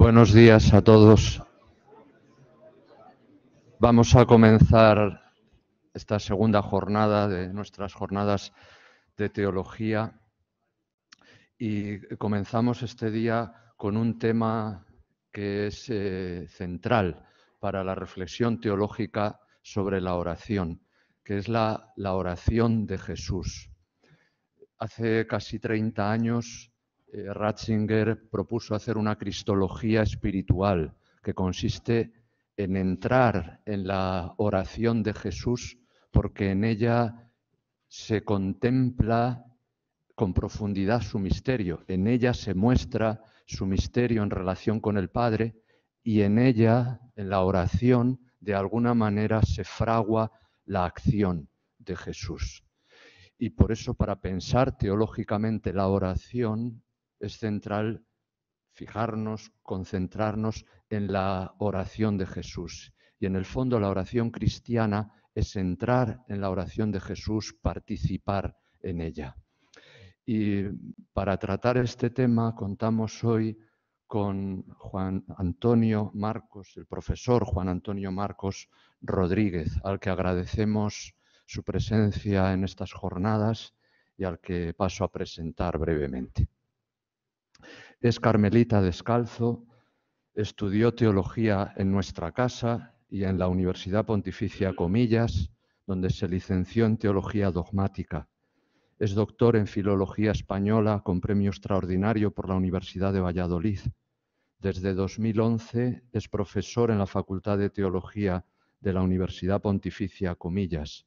Buenos días a todos. Vamos a comenzar esta segunda jornada de nuestras jornadas de teología y comenzamos este día con un tema que es eh, central para la reflexión teológica sobre la oración, que es la, la oración de Jesús. Hace casi 30 años eh, Ratzinger propuso hacer una cristología espiritual que consiste en entrar en la oración de Jesús porque en ella se contempla con profundidad su misterio, en ella se muestra su misterio en relación con el Padre y en ella, en la oración, de alguna manera se fragua la acción de Jesús. Y por eso para pensar teológicamente la oración es central fijarnos, concentrarnos en la oración de Jesús. Y en el fondo la oración cristiana es entrar en la oración de Jesús, participar en ella. Y para tratar este tema contamos hoy con Juan Antonio Marcos, el profesor Juan Antonio Marcos Rodríguez, al que agradecemos su presencia en estas jornadas y al que paso a presentar brevemente. Es carmelita descalzo, estudió teología en nuestra casa y en la Universidad Pontificia Comillas, donde se licenció en teología dogmática. Es doctor en filología española con premio extraordinario por la Universidad de Valladolid. Desde 2011 es profesor en la Facultad de Teología de la Universidad Pontificia Comillas.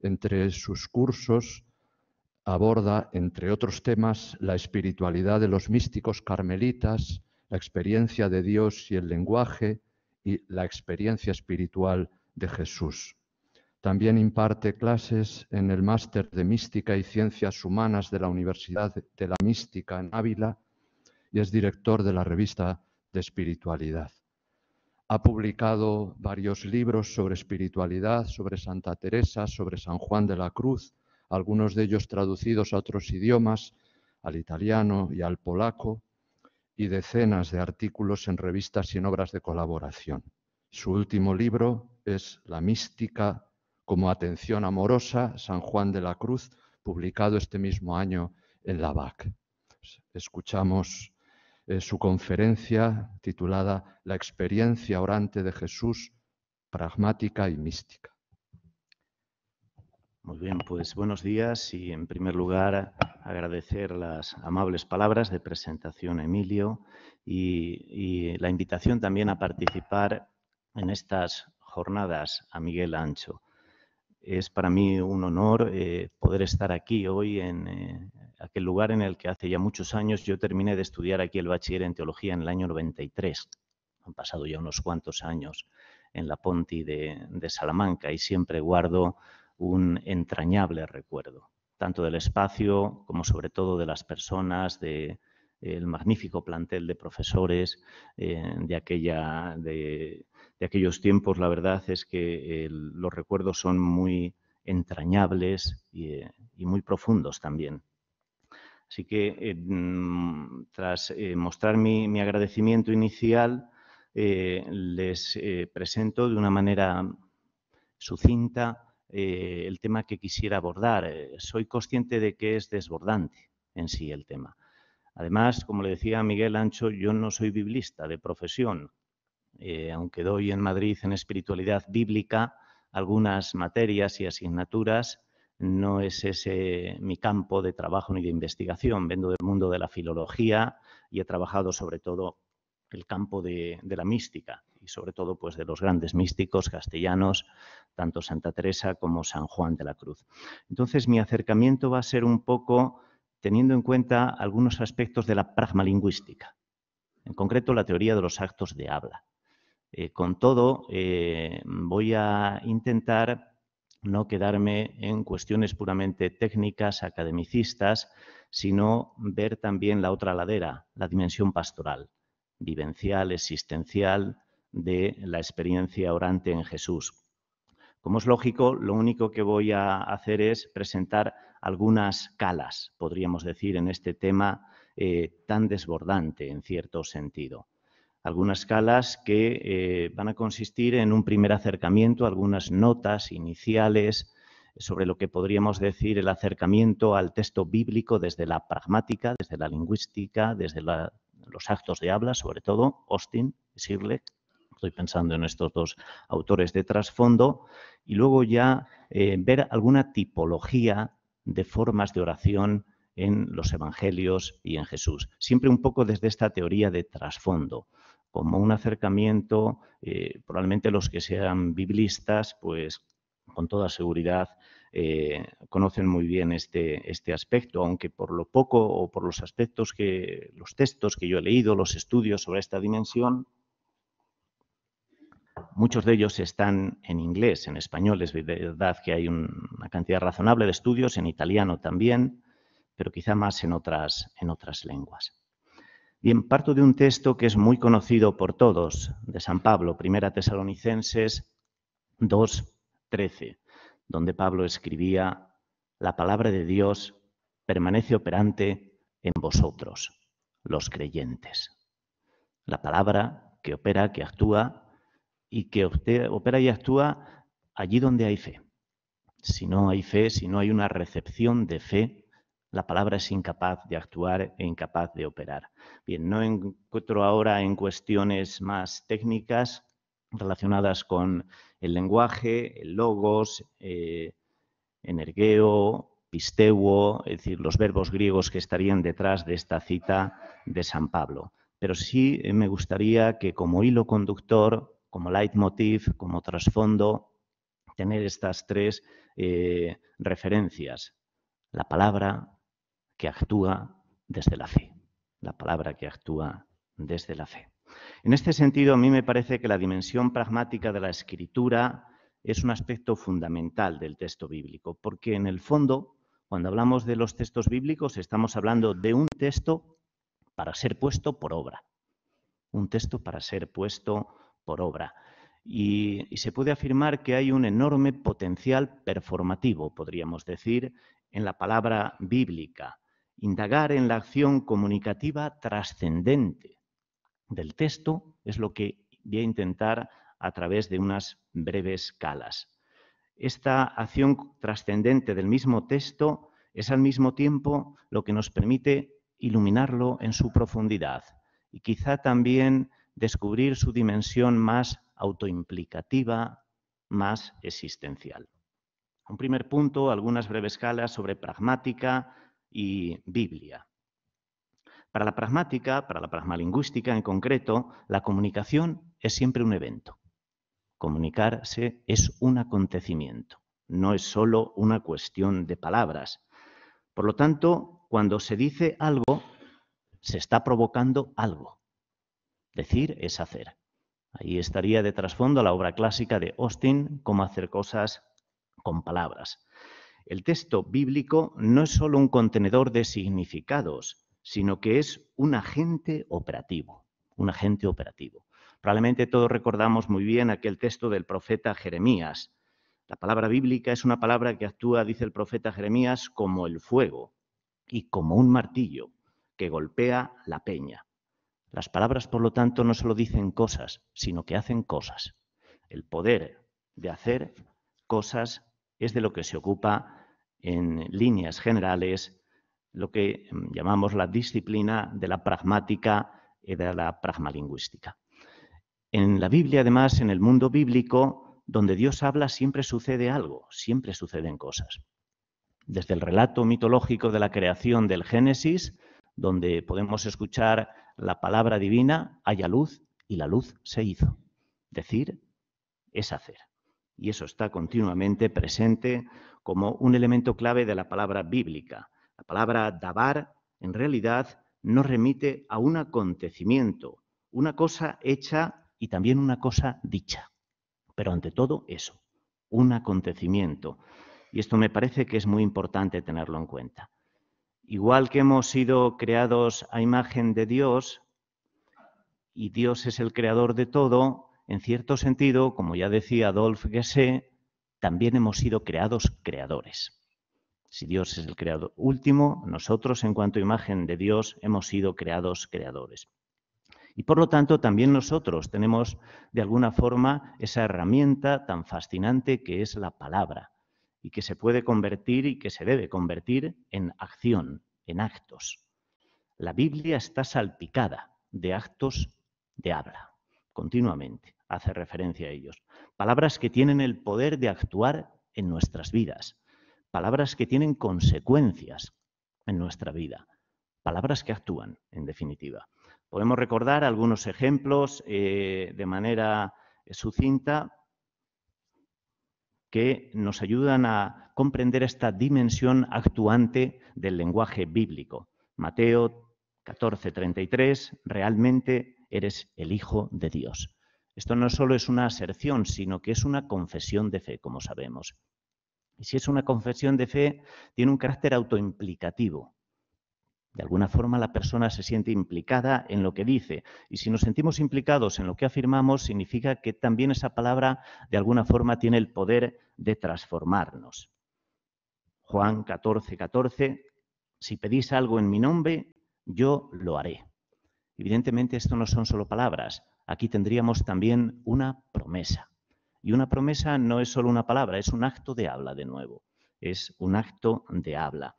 Entre sus cursos aborda, entre otros temas, la espiritualidad de los místicos carmelitas, la experiencia de Dios y el lenguaje, y la experiencia espiritual de Jesús. También imparte clases en el Máster de Mística y Ciencias Humanas de la Universidad de la Mística en Ávila y es director de la revista de Espiritualidad. Ha publicado varios libros sobre espiritualidad, sobre Santa Teresa, sobre San Juan de la Cruz, algunos de ellos traducidos a otros idiomas, al italiano y al polaco, y decenas de artículos en revistas y en obras de colaboración. Su último libro es La mística como atención amorosa, San Juan de la Cruz, publicado este mismo año en la BAC. Escuchamos eh, su conferencia titulada La experiencia orante de Jesús, pragmática y mística. Muy bien, pues buenos días y en primer lugar agradecer las amables palabras de presentación, Emilio, y, la invitación también a participar en estas jornadas a Miguel Ancho. Es para mí un honor eh, poder estar aquí hoy en eh, aquel lugar en el que hace ya muchos años yo terminé de estudiar aquí el bachiller en teología en el año 93. Han pasado ya unos cuantos años en la Ponti de, de Salamanca y siempre guardo un entrañable recuerdo, tanto del espacio como sobre todo de las personas, de, eh, el magnífico plantel de profesores eh, de, aquella, de, aquellos tiempos. La verdad es que eh, los recuerdos son muy entrañables y, muy profundos también. Así que mm, tras mostrar mi, agradecimiento inicial, les presento de una manera sucinta eh, el tema que quisiera abordar. Eh, soy consciente de que es desbordante en sí el tema. Además, como le decía Miguel Ancho, yo no soy biblista de profesión, eh, aunque doy en Madrid en espiritualidad bíblica algunas materias y asignaturas, no es ese mi campo de trabajo ni de investigación. Vendo del mundo de la filología y he trabajado sobre todo el campo de la mística y sobre todo pues, de los grandes místicos castellanos, tanto Santa Teresa como San Juan de la Cruz. Entonces mi acercamiento va a ser un poco teniendo en cuenta algunos aspectos de la pragmalingüística, en concreto la teoría de los actos de habla. Eh, con todo, eh, voy a intentar no quedarme en cuestiones puramente técnicas, academicistas, sino ver también la otra ladera, la dimensión pastoral, vivencial, existencial, de la experiencia orante en Jesús. Como es lógico, lo único que voy a hacer es presentar algunas calas, podríamos decir, en este tema eh, tan desbordante en cierto sentido. Algunas calas que eh, van a consistir en un primer acercamiento, algunas notas iniciales, sobre lo que podríamos decir el acercamiento al texto bíblico desde la pragmática, desde la lingüística, desde los actos de habla, sobre todo Austin, Searle. Estoy pensando en estos dos autores de trasfondo. Y luego ya eh, ver alguna tipología de formas de oración en los evangelios y en Jesús. Siempre un poco desde esta teoría de trasfondo, como un acercamiento, eh, probablemente los que sean biblistas, pues con toda seguridad eh, conocen muy bien este, este aspecto, aunque por lo poco o por los aspectos que, los textos que yo he leído, los estudios sobre esta dimensión, Muchos de ellos están en inglés, en español. Es verdad que hay una cantidad razonable de estudios, en italiano también, pero quizá más en otras, en otras lenguas. Bien, parto de un texto que es muy conocido por todos, de San Pablo, Primera Tesalonicenses 2.13, donde Pablo escribía, la palabra de Dios permanece operante en vosotros, los creyentes. La palabra que opera, que actúa, y que opera y actúa allí donde hay fe. Si no hay fe, si no hay una recepción de fe, la palabra es incapaz de actuar e incapaz de operar. Bien, no encuentro ahora en cuestiones más técnicas relacionadas con el lenguaje, el logos, eh, energeo, pisteuo, es decir, los verbos griegos que estarían detrás de esta cita de San Pablo. Pero sí me gustaría que como hilo conductor como leitmotiv, como trasfondo, tener estas tres eh, referencias. La palabra que actúa desde la fe. La palabra que actúa desde la fe. En este sentido, a mí me parece que la dimensión pragmática de la escritura es un aspecto fundamental del texto bíblico, porque en el fondo, cuando hablamos de los textos bíblicos, estamos hablando de un texto para ser puesto por obra, un texto para ser puesto por obra. Y, se puede afirmar que hay un enorme potencial performativo, podríamos decir, en la palabra bíblica. Indagar en la acción comunicativa trascendente del texto es lo que voy a intentar a través de unas breves calas. Esta acción trascendente del mismo texto es al mismo tiempo lo que nos permite iluminarlo en su profundidad y quizá también descubrir su dimensión más autoimplicativa, más existencial. Un primer punto, algunas breves escalas sobre pragmática y Biblia. Para la pragmática, para la pragmalingüística en concreto, la comunicación es siempre un evento. Comunicarse es un acontecimiento, no es solo una cuestión de palabras. Por lo tanto, cuando se dice algo, se está provocando algo. Decir es hacer. Ahí estaría de trasfondo la obra clásica de Austin, cómo hacer cosas con palabras. El texto bíblico no es solo un contenedor de significados, sino que es un agente operativo, un agente operativo. Probablemente todos recordamos muy bien aquel texto del profeta Jeremías. La palabra bíblica es una palabra que actúa, dice el profeta Jeremías, como el fuego y como un martillo que golpea la peña. Las palabras, por lo tanto, no solo dicen cosas, sino que hacen cosas. El poder de hacer cosas es de lo que se ocupa en líneas generales lo que mm, llamamos la disciplina de la pragmática y de la pragmalingüística. En la Biblia, además, en el mundo bíblico, donde Dios habla, siempre sucede algo, siempre suceden cosas. Desde el relato mitológico de la creación del Génesis, donde podemos escuchar la palabra divina, haya luz y la luz se hizo. Decir es hacer. Y eso está continuamente presente como un elemento clave de la palabra bíblica. La palabra dabar en realidad nos remite a un acontecimiento, una cosa hecha y también una cosa dicha. Pero ante todo eso, un acontecimiento. Y esto me parece que es muy importante tenerlo en cuenta. Igual que hemos sido creados a imagen de Dios, y Dios es el creador de todo, en cierto sentido, como ya decía Adolf Gessé, también hemos sido creados creadores. Si Dios es el creador último, nosotros en cuanto a imagen de Dios hemos sido creados creadores. Y por lo tanto también nosotros tenemos de alguna forma esa herramienta tan fascinante que es la palabra y que se puede convertir y que se debe convertir en acción, en actos. La Biblia está salpicada de actos de habla, continuamente, hace referencia a ellos. Palabras que tienen el poder de actuar en nuestras vidas, palabras que tienen consecuencias en nuestra vida, palabras que actúan, en definitiva. Podemos recordar algunos ejemplos eh, de manera eh, sucinta, que nos ayudan a comprender esta dimensión actuante del lenguaje bíblico. Mateo 14:33, realmente eres el Hijo de Dios. Esto no solo es una aserción, sino que es una confesión de fe, como sabemos. Y si es una confesión de fe, tiene un carácter autoimplicativo. De alguna forma la persona se siente implicada en lo que dice y si nos sentimos implicados en lo que afirmamos significa que también esa palabra de alguna forma tiene el poder de transformarnos. Juan 14, 14, si pedís algo en mi nombre, yo lo haré. Evidentemente esto no son solo palabras, aquí tendríamos también una promesa. Y una promesa no es solo una palabra, es un acto de habla de nuevo, es un acto de habla.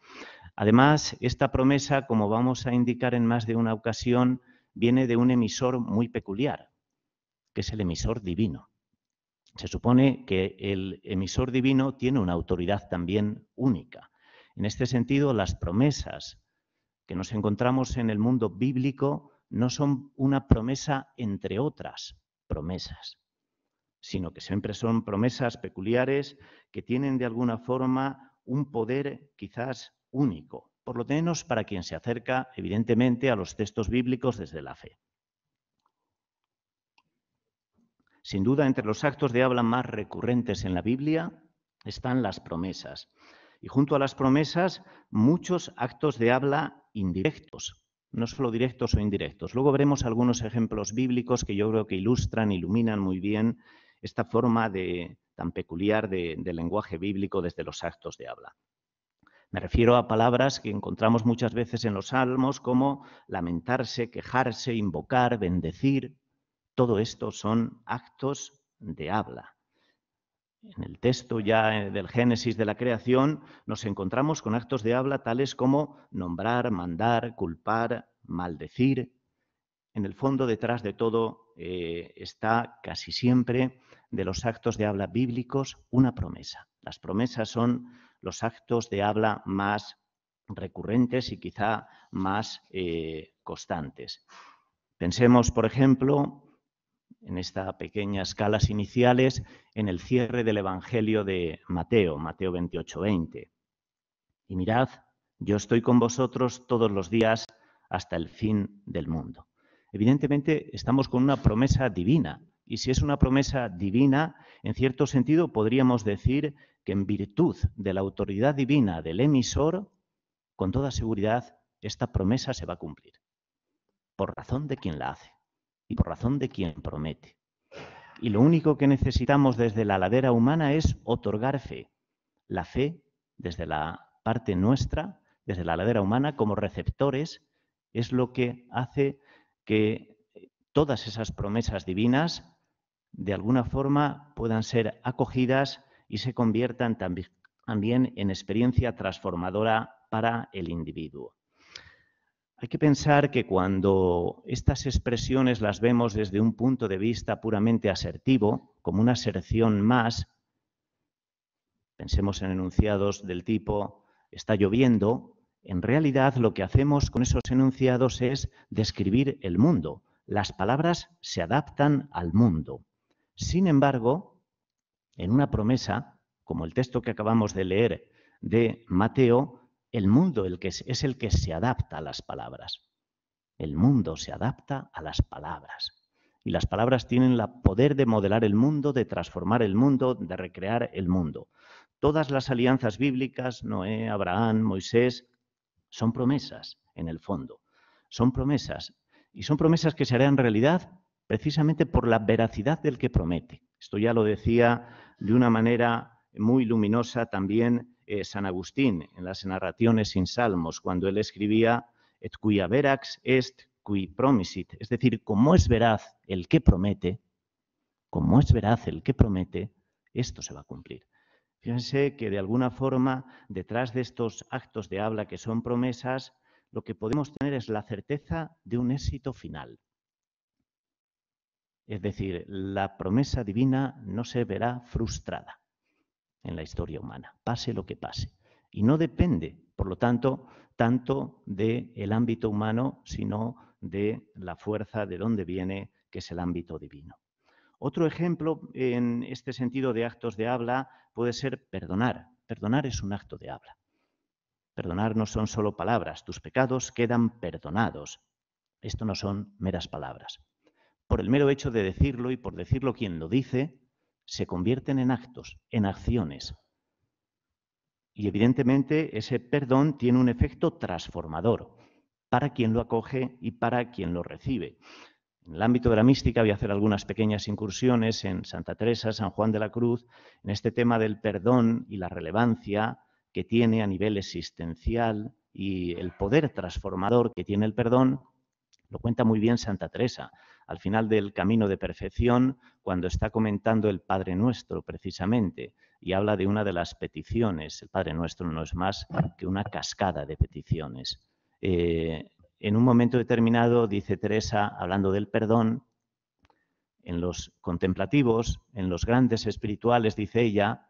Además, esta promesa, como vamos a indicar en más de una ocasión, viene de un emisor muy peculiar, que es el emisor divino. Se supone que el emisor divino tiene una autoridad también única. En este sentido, las promesas que nos encontramos en el mundo bíblico no son una promesa entre otras promesas, sino que siempre son promesas peculiares que tienen de alguna forma un poder quizás único, por lo menos para quien se acerca, evidentemente, a los textos bíblicos desde la fe. Sin duda, entre los actos de habla más recurrentes en la Biblia están las promesas. Y junto a las promesas, muchos actos de habla indirectos, no solo directos o indirectos. Luego veremos algunos ejemplos bíblicos que yo creo que ilustran, iluminan muy bien esta forma de, tan peculiar del de lenguaje bíblico desde los actos de habla. Me refiero a palabras que encontramos muchas veces en los salmos como lamentarse, quejarse, invocar, bendecir. Todo esto son actos de habla. En el texto ya eh, del Génesis de la creación nos encontramos con actos de habla tales como nombrar, mandar, culpar, maldecir. En el fondo, detrás de todo, eh, está casi siempre de los actos de habla bíblicos una promesa. Las promesas son los actos de habla más recurrentes y quizá más eh, constantes. Pensemos, por ejemplo, en estas pequeñas escalas iniciales, en el cierre del Evangelio de Mateo, Mateo 28, 20. Y mirad, yo estoy con vosotros todos los días hasta el fin del mundo. Evidentemente, estamos con una promesa divina. Y si es una promesa divina, en cierto sentido podríamos decir que en virtud de la autoridad divina del emisor, con toda seguridad esta promesa se va a cumplir, por razón de quien la hace y por razón de quien promete. Y lo único que necesitamos desde la ladera humana es otorgar fe, la fe desde la parte nuestra, desde la ladera humana, como receptores, es lo que hace que eh, todas esas promesas divinas de alguna forma puedan ser acogidas y se conviertan también en experiencia transformadora para el individuo. Hay que pensar que cuando estas expresiones las vemos desde un punto de vista puramente asertivo, como una aserción más, pensemos en enunciados del tipo está lloviendo, en realidad lo que hacemos con esos enunciados es describir el mundo. Las palabras se adaptan al mundo. Sin embargo, en una promesa, como el texto que acabamos de leer de Mateo, el mundo es el que se adapta a las palabras. El mundo se adapta a las palabras. Y las palabras tienen el poder de modelar el mundo, de transformar el mundo, de recrear el mundo. Todas las alianzas bíblicas, Noé, Abraham, Moisés, son promesas en el fondo. Son promesas. Y son promesas que se harán realidad precisamente por la veracidad del que promete. Esto ya lo decía de una manera muy luminosa también eh, San Agustín en las narraciones sin salmos, cuando él escribía et quia verax est cui promisit, es decir, como es veraz el que promete, como es veraz el que promete, esto se va a cumplir. Fíjense que de alguna forma, detrás de estos actos de habla que son promesas, lo que podemos tener es la certeza de un éxito final. Es decir, la promesa divina no se verá frustrada en la historia humana, pase lo que pase. Y no depende, por lo tanto, tanto del el ámbito humano, sino de la fuerza de donde viene, que es el ámbito divino. Otro ejemplo en este sentido de actos de habla puede ser perdonar. Perdonar es un acto de habla. Perdonar no son solo palabras, tus pecados quedan perdonados. Esto no son meras palabras por el mero hecho de decirlo y por decirlo quien lo dice, se convierten en actos, en acciones. Y evidentemente ese perdón tiene un efecto transformador para quien lo acoge y para quien lo recibe. En el ámbito de la mística voy a hacer algunas pequeñas incursiones en Santa Teresa, San Juan de la Cruz, en este tema del perdón y la relevancia que tiene a nivel existencial y el poder transformador que tiene el perdón. Lo cuenta muy bien Santa Teresa al final del camino de perfección, cuando está comentando el Padre Nuestro, precisamente, y habla de una de las peticiones. El Padre Nuestro no es más que una cascada de peticiones. Eh, en un momento determinado, dice Teresa, hablando del perdón, en los contemplativos, en los grandes espirituales, dice ella,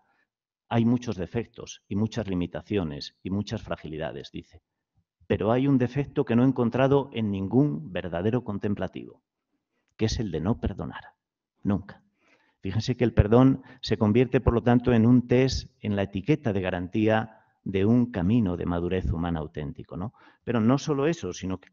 hay muchos defectos y muchas limitaciones y muchas fragilidades, dice. Pero hay un defecto que no he encontrado en ningún verdadero contemplativo que es el de no perdonar. Nunca. Fíjense que el perdón se convierte, por lo tanto, en un test, en la etiqueta de garantía de un camino de madurez humana auténtico. ¿no? Pero no solo eso, sino que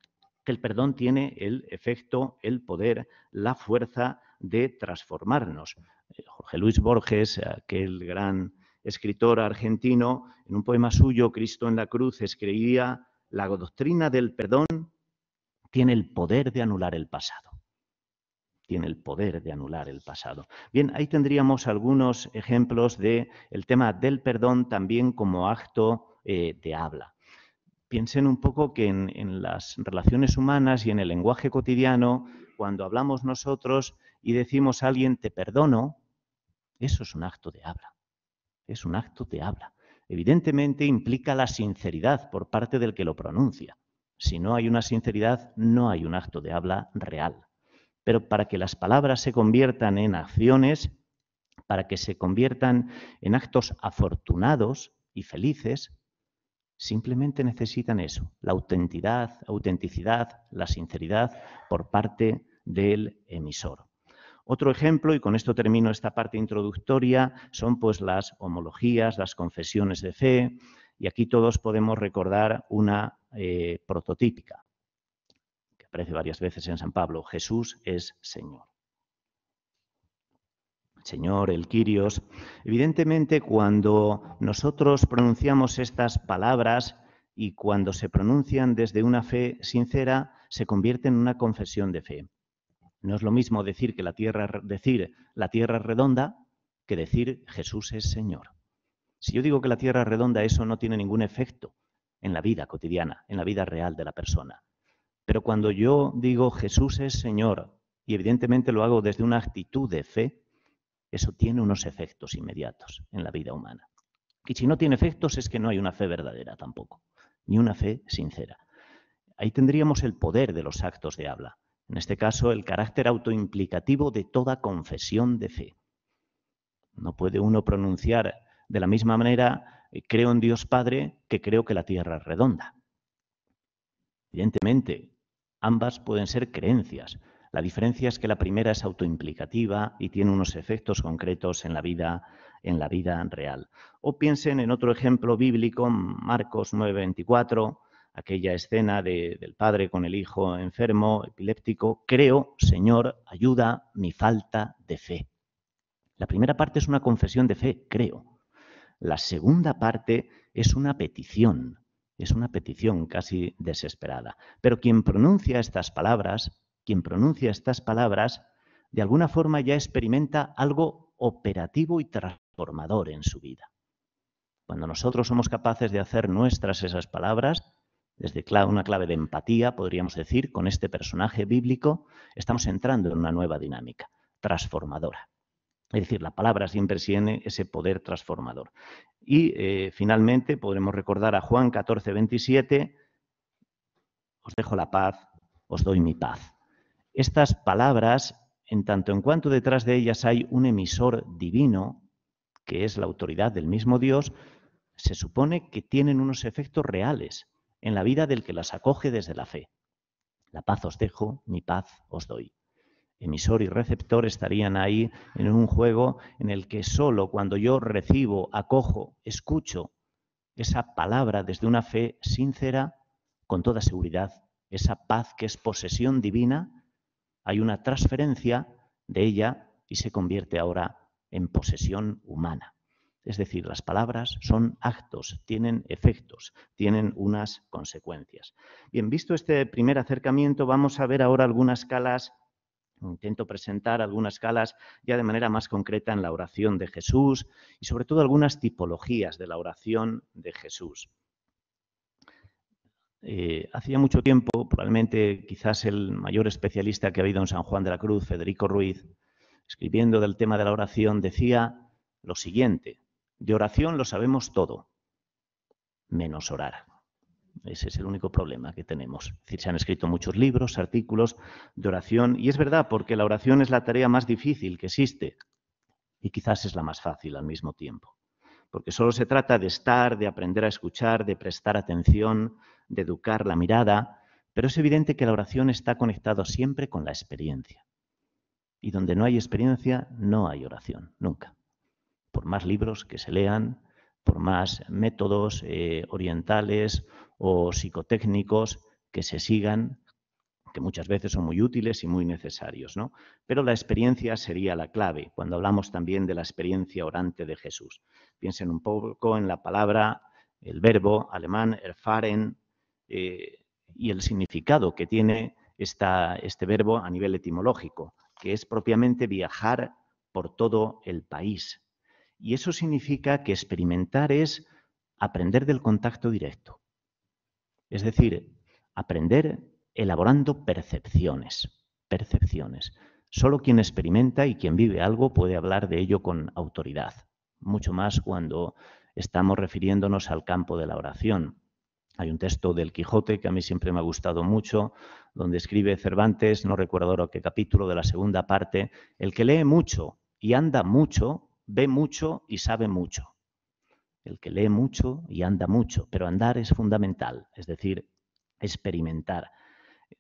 el perdón tiene el efecto, el poder, la fuerza de transformarnos. Eh, Jorge Luis Borges, aquel gran escritor argentino, en un poema suyo, Cristo en la Cruz, escribía, la doctrina del perdón tiene el poder de anular el pasado tiene el poder de anular el pasado. Bien, ahí tendríamos algunos ejemplos del tema del perdón también como acto eh, de habla. Piensen un poco que en, en las relaciones humanas y en el lenguaje cotidiano, cuando hablamos nosotros y decimos a alguien te perdono, eso es un acto de habla. Es un acto de habla. Evidentemente implica la sinceridad por parte del que lo pronuncia. Si no hay una sinceridad, no hay un acto de habla real pero para que las palabras se conviertan en acciones, para que se conviertan en actos afortunados y felices, simplemente necesitan eso, la autenticidad, autenticidad, la sinceridad por parte del emisor. Otro ejemplo, y con esto termino esta parte introductoria, son pues las homologías, las confesiones de fe, y aquí todos podemos recordar una eh, prototípica. Aparece varias veces en San Pablo. Jesús es Señor. Señor, el Kyrios. Evidentemente, cuando nosotros pronunciamos estas palabras y cuando se pronuncian desde una fe sincera, se convierte en una confesión de fe. No es lo mismo decir que la tierra decir la tierra es redonda que decir Jesús es Señor. Si yo digo que la tierra es redonda, eso no tiene ningún efecto en la vida cotidiana, en la vida real de la persona. Pero cuando yo digo Jesús es Señor, y evidentemente lo hago desde una actitud de fe, eso tiene unos efectos inmediatos en la vida humana. Y si no tiene efectos es que no hay una fe verdadera tampoco, ni una fe sincera. Ahí tendríamos el poder de los actos de habla, en este caso el carácter autoimplicativo de toda confesión de fe. No puede uno pronunciar de la misma manera, creo en Dios Padre, que creo que la Tierra es redonda. Evidentemente, Ambas pueden ser creencias. La diferencia es que la primera es autoimplicativa y tiene unos efectos concretos en la vida, en la vida real. O piensen en otro ejemplo bíblico, Marcos 9:24, aquella escena del padre con el hijo enfermo, epiléptico, creo, Señor, ayuda mi falta de fe. La primera parte es una confesión de fe, creo. La segunda parte es una petición, es una petición casi desesperada. Pero quien pronuncia estas palabras, quien pronuncia estas palabras, de alguna forma ya experimenta algo operativo y transformador en su vida. Cuando nosotros somos capaces de hacer nuestras esas palabras, desde una clave de empatía, podríamos decir, con este personaje bíblico, estamos entrando en una nueva dinámica transformadora. Es decir, la palabra siempre tiene ese poder transformador. Y eh, finalmente podremos recordar a Juan 14, 27, os dejo la paz, os doy mi paz. Estas palabras, en tanto en cuanto detrás de ellas hay un emisor divino, que es la autoridad del mismo Dios, se supone que tienen unos efectos reales en la vida del que las acoge desde la fe. La paz os dejo, mi paz os doy emisor y receptor estarían ahí en un juego en el que solo cuando yo recibo, acojo, escucho esa palabra desde una fe sincera, con toda seguridad, esa paz que es posesión divina, hay una transferencia de ella y se convierte ahora en posesión humana. Es decir, las palabras son actos, tienen efectos, tienen unas consecuencias. Bien, visto este primer acercamiento, vamos a ver ahora algunas escalas Intento presentar algunas escalas ya de manera más concreta en la oración de Jesús y sobre todo algunas tipologías de la oración de Jesús. Eh, hacía mucho tiempo, probablemente quizás el mayor especialista que ha habido en San Juan de la Cruz, Federico Ruiz, escribiendo del tema de la oración, decía lo siguiente, de oración lo sabemos todo, menos orar. Ese es el único problema que tenemos. decir, se han escrito muchos libros, artículos de oración, y es verdad, porque la oración es la tarea más difícil que existe, y quizás es la más fácil al mismo tiempo, porque solo se trata de estar, de aprender a escuchar, de prestar atención, de educar la mirada, pero es evidente que la oración está conectada siempre con la experiencia. Y donde no hay experiencia, no hay oración, nunca. Por más libros que se lean, por más métodos eh, orientales, o psicotécnicos que se sigan, que muchas veces son muy útiles y muy necesarios. ¿no? Pero la experiencia sería la clave cuando hablamos también de la experiencia orante de Jesús. Piensen un poco en la palabra, el verbo alemán, erfahren, eh, y el significado que tiene este verbo a nivel etimológico, que es propiamente viajar por todo el país. Y eso significa que experimentar es aprender del contacto directo, es decir, aprender elaborando percepciones, percepciones. Solo quien experimenta y quien vive algo puede hablar de ello con autoridad, mucho más cuando estamos refiriéndonos al campo de la oración. Hay un texto del Quijote que a mí siempre me ha gustado mucho, donde escribe Cervantes, no recuerdo ahora qué capítulo de la segunda parte, el que lee mucho y anda mucho, ve mucho y sabe mucho el que lee mucho y anda mucho, pero andar es fundamental, es decir, experimentar.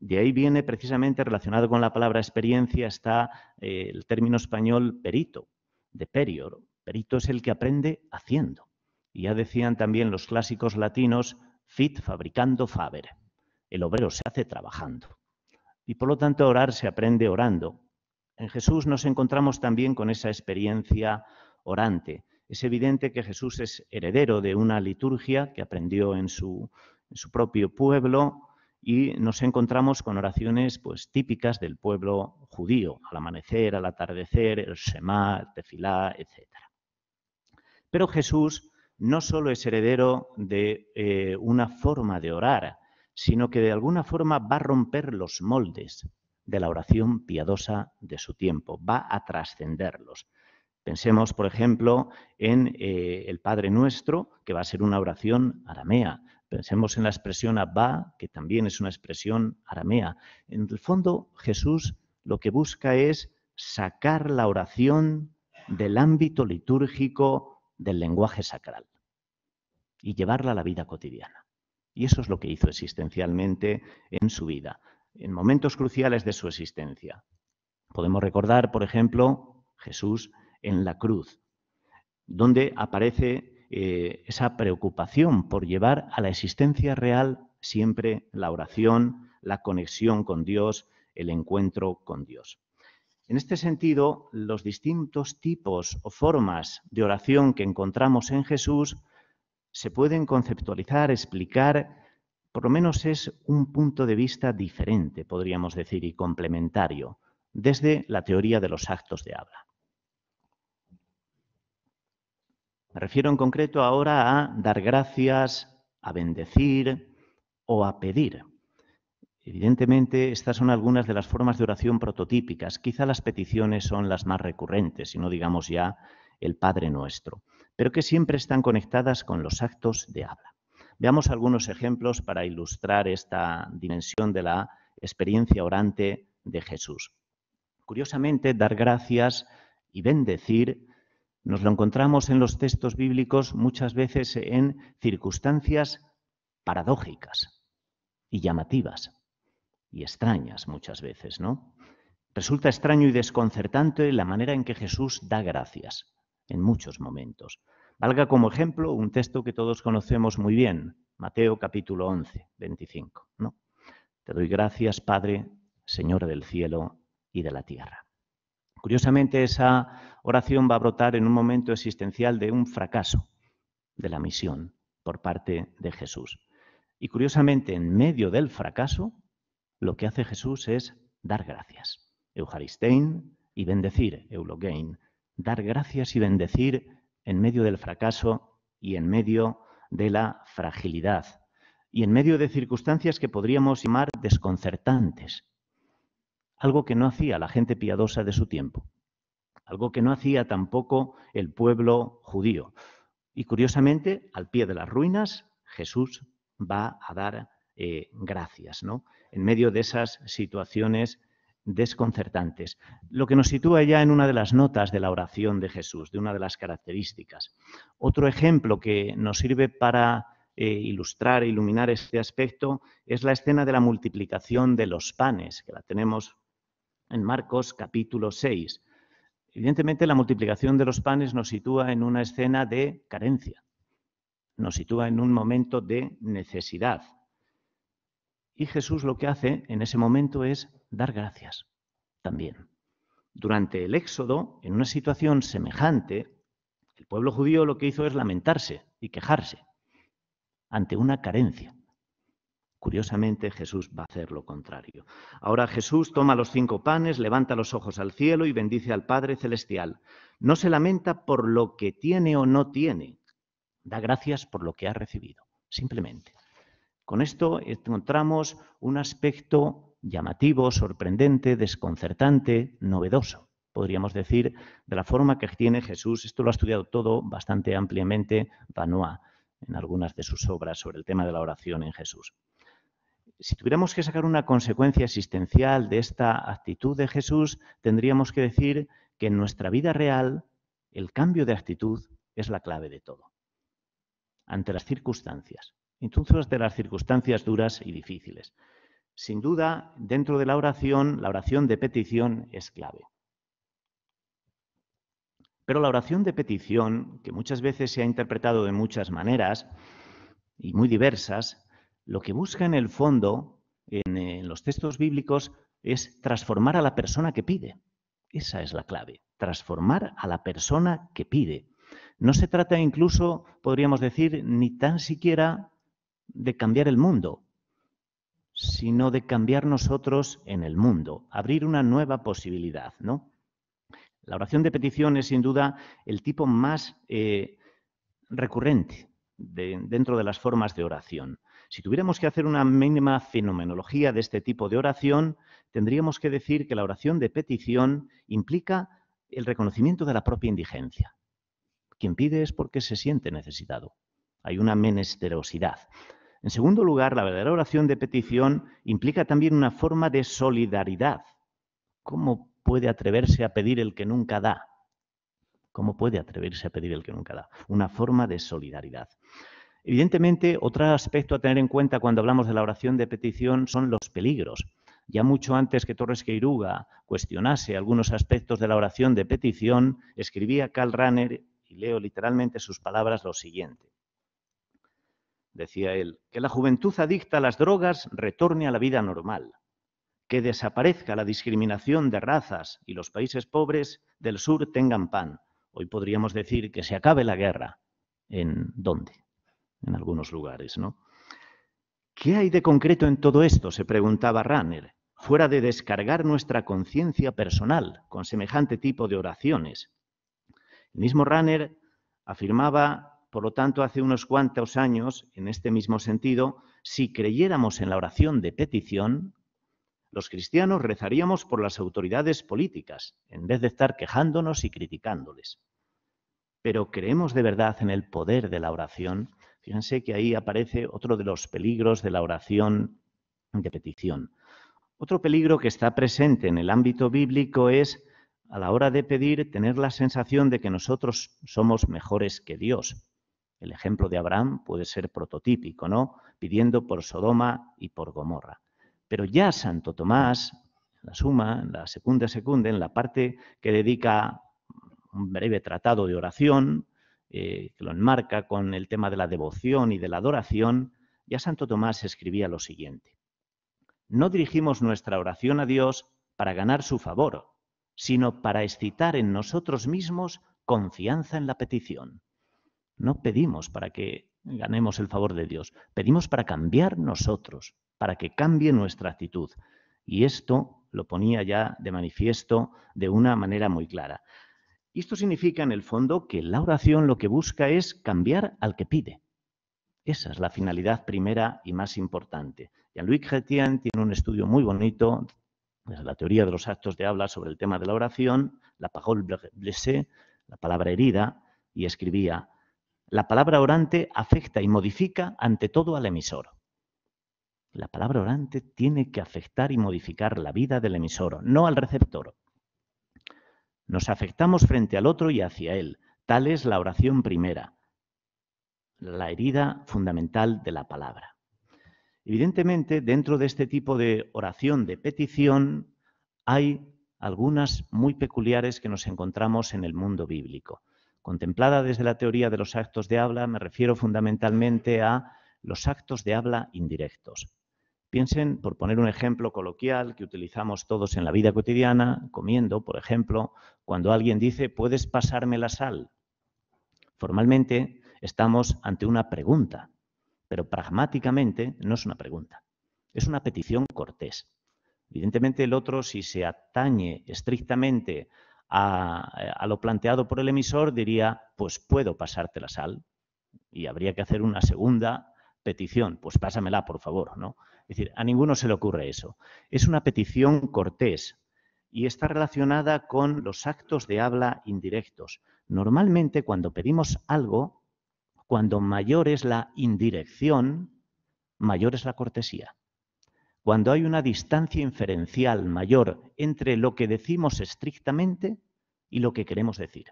De ahí viene precisamente relacionado con la palabra experiencia está eh, el término español perito, de perior. Perito es el que aprende haciendo. Y ya decían también los clásicos latinos, fit fabricando faber. El obrero se hace trabajando. Y por lo tanto orar se aprende orando. En Jesús nos encontramos también con esa experiencia orante es evidente que Jesús es heredero de una liturgia que aprendió en su, propio pueblo y nos encontramos con oraciones pues, típicas del pueblo judío, al amanecer, al atardecer, el Shema, el Tefilá, etc. Pero Jesús no solo es heredero de eh, una forma de orar, sino que de alguna forma va a romper los moldes de la oración piadosa de su tiempo, va a trascenderlos. Pensemos, por ejemplo, en eh, el Padre Nuestro, que va a ser una oración aramea. Pensemos en la expresión Abba, que también es una expresión aramea. En el fondo, Jesús lo que busca es sacar la oración del ámbito litúrgico del lenguaje sacral y llevarla a la vida cotidiana. Y eso es lo que hizo existencialmente en su vida, en momentos cruciales de su existencia. Podemos recordar, por ejemplo, Jesús en la cruz, donde aparece eh, esa preocupación por llevar a la existencia real siempre la oración, la conexión con Dios, el encuentro con Dios. En este sentido, los distintos tipos o formas de oración que encontramos en Jesús se pueden conceptualizar, explicar, por lo menos es un punto de vista diferente, podríamos decir, y complementario, desde la teoría de los actos de habla. Me refiero en concreto ahora a dar gracias, a bendecir o a pedir. Evidentemente, estas son algunas de las formas de oración prototípicas. Quizá las peticiones son las más recurrentes, si no digamos ya el Padre Nuestro, pero que siempre están conectadas con los actos de habla. Veamos algunos ejemplos para ilustrar esta dimensión de la experiencia orante de Jesús. Curiosamente, dar gracias y bendecir nos lo encontramos en los textos bíblicos muchas veces en circunstancias paradójicas y llamativas y extrañas muchas veces, ¿no? Resulta extraño y desconcertante la manera en que Jesús da gracias en muchos momentos. Valga como ejemplo un texto que todos conocemos muy bien, Mateo capítulo 11, 25, ¿no? Te doy gracias, Padre, Señor del cielo y de la tierra. Curiosamente, esa oración va a brotar en un momento existencial de un fracaso de la misión por parte de Jesús. Y curiosamente, en medio del fracaso, lo que hace Jesús es dar gracias. Eucharistein y bendecir, Eulogain. Dar gracias y bendecir en medio del fracaso y en medio de la fragilidad. Y en medio de circunstancias que podríamos llamar desconcertantes, algo que no hacía la gente piadosa de su tiempo, algo que no hacía tampoco el pueblo judío. Y curiosamente, al pie de las ruinas, Jesús va a dar eh, gracias, ¿no? En medio de esas situaciones desconcertantes. Lo que nos sitúa ya en una de las notas de la oración de Jesús, de una de las características. Otro ejemplo que nos sirve para eh, ilustrar ilustrar, e iluminar este aspecto, es la escena de la multiplicación de los panes, que la tenemos en Marcos capítulo 6. Evidentemente la multiplicación de los panes nos sitúa en una escena de carencia, nos sitúa en un momento de necesidad. Y Jesús lo que hace en ese momento es dar gracias también. Durante el Éxodo, en una situación semejante, el pueblo judío lo que hizo es lamentarse y quejarse ante una carencia. Curiosamente, Jesús va a hacer lo contrario. Ahora Jesús toma los cinco panes, levanta los ojos al cielo y bendice al Padre Celestial. No se lamenta por lo que tiene o no tiene, da gracias por lo que ha recibido, simplemente. Con esto encontramos un aspecto llamativo, sorprendente, desconcertante, novedoso, podríamos decir, de la forma que tiene Jesús. Esto lo ha estudiado todo bastante ampliamente Vanua en algunas de sus obras sobre el tema de la oración en Jesús si tuviéramos que sacar una consecuencia existencial de esta actitud de Jesús, tendríamos que decir que en nuestra vida real el cambio de actitud es la clave de todo, ante las circunstancias, incluso de las circunstancias duras y difíciles. Sin duda, dentro de la oración, la oración de petición es clave. Pero la oración de petición, que muchas veces se ha interpretado de muchas maneras y muy diversas, lo que busca en el fondo, en, los textos bíblicos, es transformar a la persona que pide. Esa es la clave, transformar a la persona que pide. No se trata incluso, podríamos decir, ni tan siquiera de cambiar el mundo, sino de cambiar nosotros en el mundo, abrir una nueva posibilidad, ¿no? La oración de petición es sin duda el tipo más eh, recurrente dentro de las formas de oración. Si tuviéramos que hacer una mínima fenomenología de este tipo de oración, tendríamos que decir que la oración de petición implica el reconocimiento de la propia indigencia. Quien pide es porque se siente necesitado. Hay una menesterosidad. En segundo lugar, la verdadera oración de petición implica también una forma de solidaridad. ¿Cómo puede atreverse a pedir el que nunca da? ¿Cómo puede atreverse a pedir el que nunca da? Una forma de solidaridad. Evidentemente, otro aspecto a tener en cuenta cuando hablamos de la oración de petición son los peligros. Ya mucho antes que Torres Queiruga cuestionase algunos aspectos de la oración de petición, escribía Karl Rahner, y leo literalmente sus palabras, lo siguiente. Decía él, que la juventud adicta a las drogas retorne a la vida normal, que desaparezca la discriminación de razas y los países pobres del sur tengan pan. Hoy podríamos decir que se acabe la guerra. ¿En dónde? en algunos lugares, ¿no? ¿Qué hay de concreto en todo esto? se preguntaba Ranner, fuera de descargar nuestra conciencia personal con semejante tipo de oraciones. El mismo Ranner afirmaba, por lo tanto, hace unos cuantos años, en este mismo sentido, si creyéramos en la oración de petición, los cristianos rezaríamos por las autoridades políticas, en vez de estar quejándonos y criticándoles. Pero ¿creemos de verdad en el poder de la oración? Fíjense que ahí aparece otro de los peligros de la oración de petición. Otro peligro que está presente en el ámbito bíblico es, a la hora de pedir, tener la sensación de que nosotros somos mejores que Dios. El ejemplo de Abraham puede ser prototípico, ¿no? Pidiendo por Sodoma y por Gomorra. Pero ya Santo Tomás, en la suma, en la segunda secunda, en la parte que dedica un breve tratado de oración, eh, que lo enmarca con el tema de la devoción y de la adoración, ya Santo Tomás escribía lo siguiente. No dirigimos nuestra oración a Dios para ganar su favor, sino para excitar en nosotros mismos confianza en la petición. No pedimos para que ganemos el favor de Dios, pedimos para cambiar nosotros, para que cambie nuestra actitud. Y esto lo ponía ya de manifiesto de una manera muy clara. Y esto significa, en el fondo, que la oración lo que busca es cambiar al que pide. Esa es la finalidad primera y más importante. Jean-Louis Chrétien tiene un estudio muy bonito la teoría de los actos de habla sobre el tema de la oración, la parole blessée, la palabra herida, y escribía, la palabra orante afecta y modifica ante todo al emisor. La palabra orante tiene que afectar y modificar la vida del emisor, no al receptor. Nos afectamos frente al otro y hacia él. Tal es la oración primera, la herida fundamental de la palabra. Evidentemente, dentro de este tipo de oración de petición hay algunas muy peculiares que nos encontramos en el mundo bíblico. Contemplada desde la teoría de los actos de habla, me refiero fundamentalmente a los actos de habla indirectos. Piensen, por poner un ejemplo coloquial que utilizamos todos en la vida cotidiana, comiendo, por ejemplo, cuando alguien dice, ¿puedes pasarme la sal? Formalmente estamos ante una pregunta, pero pragmáticamente no es una pregunta, es una petición cortés. Evidentemente el otro, si se atañe estrictamente a, lo planteado por el emisor, diría, pues puedo pasarte la sal. Y habría que hacer una segunda petición, pues pásamela, por favor, ¿no? Es decir, a ninguno se le ocurre eso. Es una petición cortés y está relacionada con los actos de habla indirectos. Normalmente cuando pedimos algo, cuando mayor es la indirección, mayor es la cortesía. Cuando hay una distancia inferencial mayor entre lo que decimos estrictamente y lo que queremos decir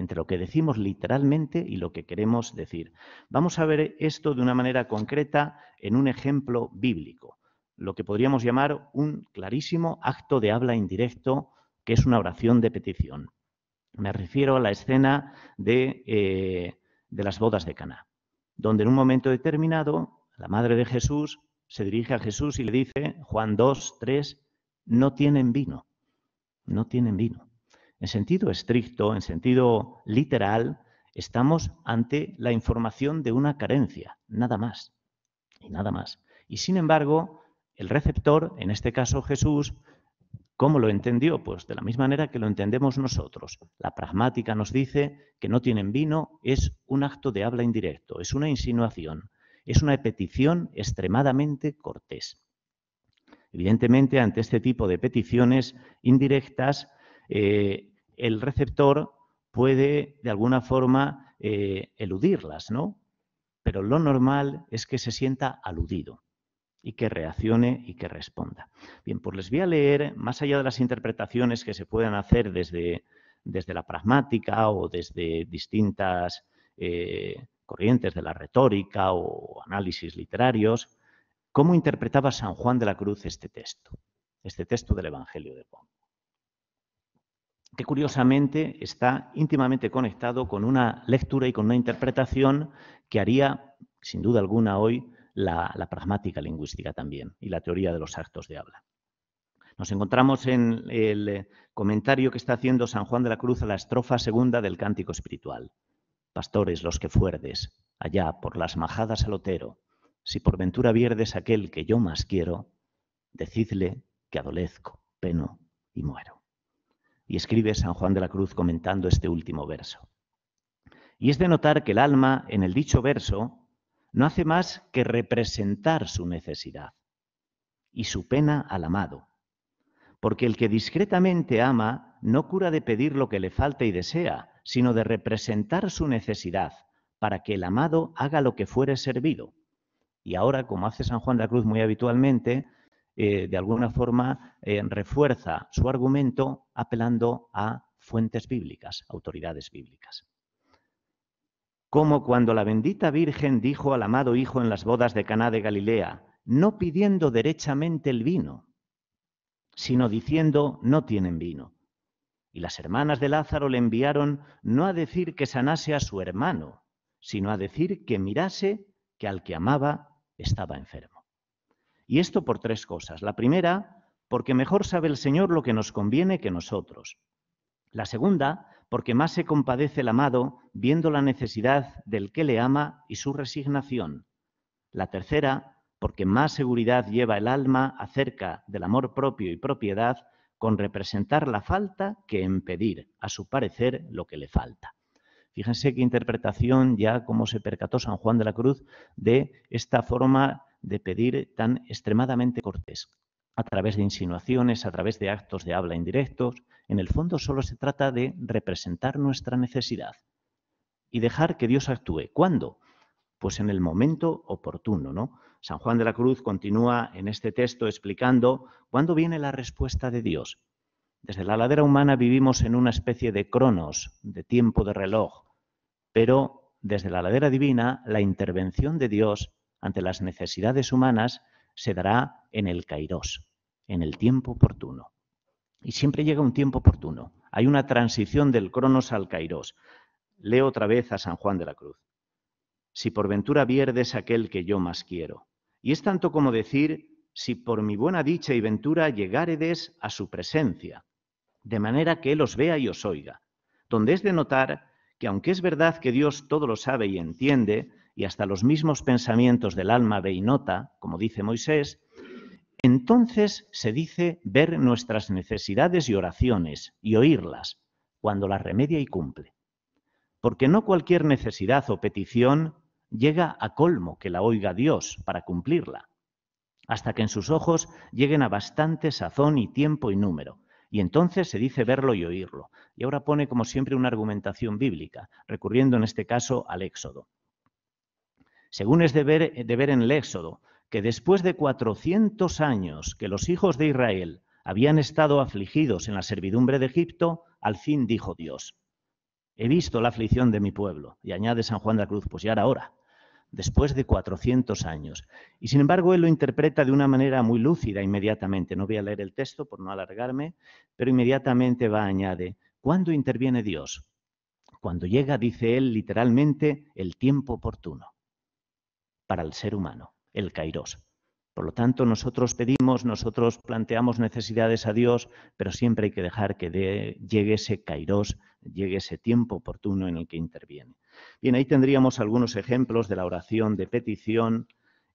entre lo que decimos literalmente y lo que queremos decir. Vamos a ver esto de una manera concreta en un ejemplo bíblico, lo que podríamos llamar un clarísimo acto de habla indirecto, que es una oración de petición. Me refiero a la escena de, eh, las bodas de Cana, donde en un momento determinado la madre de Jesús se dirige a Jesús y le dice, Juan 2, 3, no tienen vino, no tienen vino. En sentido estricto, en sentido literal, estamos ante la información de una carencia, nada más. Y nada más. Y sin embargo, el receptor, en este caso Jesús, ¿Cómo lo entendió? Pues de la misma manera que lo entendemos nosotros. La pragmática nos dice que no tienen vino es un acto de habla indirecto, es una insinuación, es una petición extremadamente cortés. Evidentemente, ante este tipo de peticiones indirectas, eh, el receptor puede de alguna forma eh, eludirlas, ¿no? Pero lo normal es que se sienta aludido y que reaccione y que responda. Bien, pues les voy a leer, más allá de las interpretaciones que se puedan hacer desde, desde la pragmática o desde distintas eh, corrientes de la retórica o análisis literarios, cómo interpretaba San Juan de la Cruz este texto, este texto del Evangelio de Juan que curiosamente está íntimamente conectado con una lectura y con una interpretación que haría, sin duda alguna, hoy la, pragmática lingüística también y la teoría de los actos de habla. Nos encontramos en el comentario que está haciendo San Juan de la Cruz a la estrofa segunda del Cántico Espiritual. Pastores los que fuerdes, allá por las majadas al otero, si por ventura vierdes aquel que yo más quiero, decidle que adolezco, peno y muero y escribe San Juan de la Cruz comentando este último verso. Y es de notar que el alma en el dicho verso no hace más que representar su necesidad y su pena al amado, porque el que discretamente ama no cura de pedir lo que le falta y desea, sino de representar su necesidad para que el amado haga lo que fuere servido. Y ahora, como hace San Juan de la Cruz muy habitualmente, eh, de alguna forma eh, refuerza su argumento apelando a fuentes bíblicas, autoridades bíblicas. Como cuando la bendita Virgen dijo al amado hijo en las bodas de Caná de Galilea, no pidiendo derechamente el vino, sino diciendo, no tienen vino. Y las hermanas de Lázaro le enviaron no a decir que sanase a su hermano, sino a decir que mirase que al que amaba estaba enfermo. Y esto por tres cosas. La primera, porque mejor sabe el Señor lo que nos conviene que nosotros. La segunda, porque más se compadece el amado viendo la necesidad del que le ama y su resignación. La tercera, porque más seguridad lleva el alma acerca del amor propio y propiedad con representar la falta que en pedir, a su parecer, lo que le falta. Fíjense qué interpretación ya como se percató San Juan de la Cruz de esta forma de pedir tan extremadamente cortés, a través de insinuaciones, a través de actos de habla indirectos. En el fondo solo se trata de representar nuestra necesidad y dejar que Dios actúe. ¿Cuándo? Pues en el momento oportuno, ¿no? San Juan de la Cruz continúa en este texto explicando cuándo viene la respuesta de Dios. Desde la ladera humana vivimos en una especie de cronos, de tiempo de reloj, pero desde la ladera divina la intervención de Dios ante las necesidades humanas se dará en el kairos, en el tiempo oportuno. Y siempre llega un tiempo oportuno. Hay una transición del cronos al kairos. Leo otra vez a San Juan de la Cruz. Si por ventura vierdes aquel que yo más quiero. Y es tanto como decir, si por mi buena dicha y ventura llegáredes a su presencia, de manera que él os vea y os oiga. Donde es de notar que aunque es verdad que Dios todo lo sabe y entiende, y hasta los mismos pensamientos del alma nota como dice Moisés, entonces se dice ver nuestras necesidades y oraciones y oírlas cuando las remedia y cumple. Porque no cualquier necesidad o petición llega a colmo que la oiga Dios para cumplirla, hasta que en sus ojos lleguen a bastante sazón y tiempo y número. Y entonces se dice verlo y oírlo. Y ahora pone, como siempre, una argumentación bíblica, recurriendo en este caso al Éxodo. Según es de ver, en el Éxodo, que después de 400 años que los hijos de Israel habían estado afligidos en la servidumbre de Egipto, al fin dijo Dios, he visto la aflicción de mi pueblo. Y añade San Juan de la Cruz, pues ya era hora, después de 400 años. Y sin embargo, él lo interpreta de una manera muy lúcida inmediatamente. No voy a leer el texto por no alargarme, pero inmediatamente va, añade, ¿cuándo interviene Dios? Cuando llega, dice él literalmente, el tiempo oportuno para el ser humano, el kairos. Por lo tanto, nosotros pedimos, nosotros planteamos necesidades a Dios, pero siempre hay que dejar que llegue ese kairos, llegue ese tiempo oportuno en el que interviene. Bien, ahí tendríamos algunos ejemplos de la oración de petición.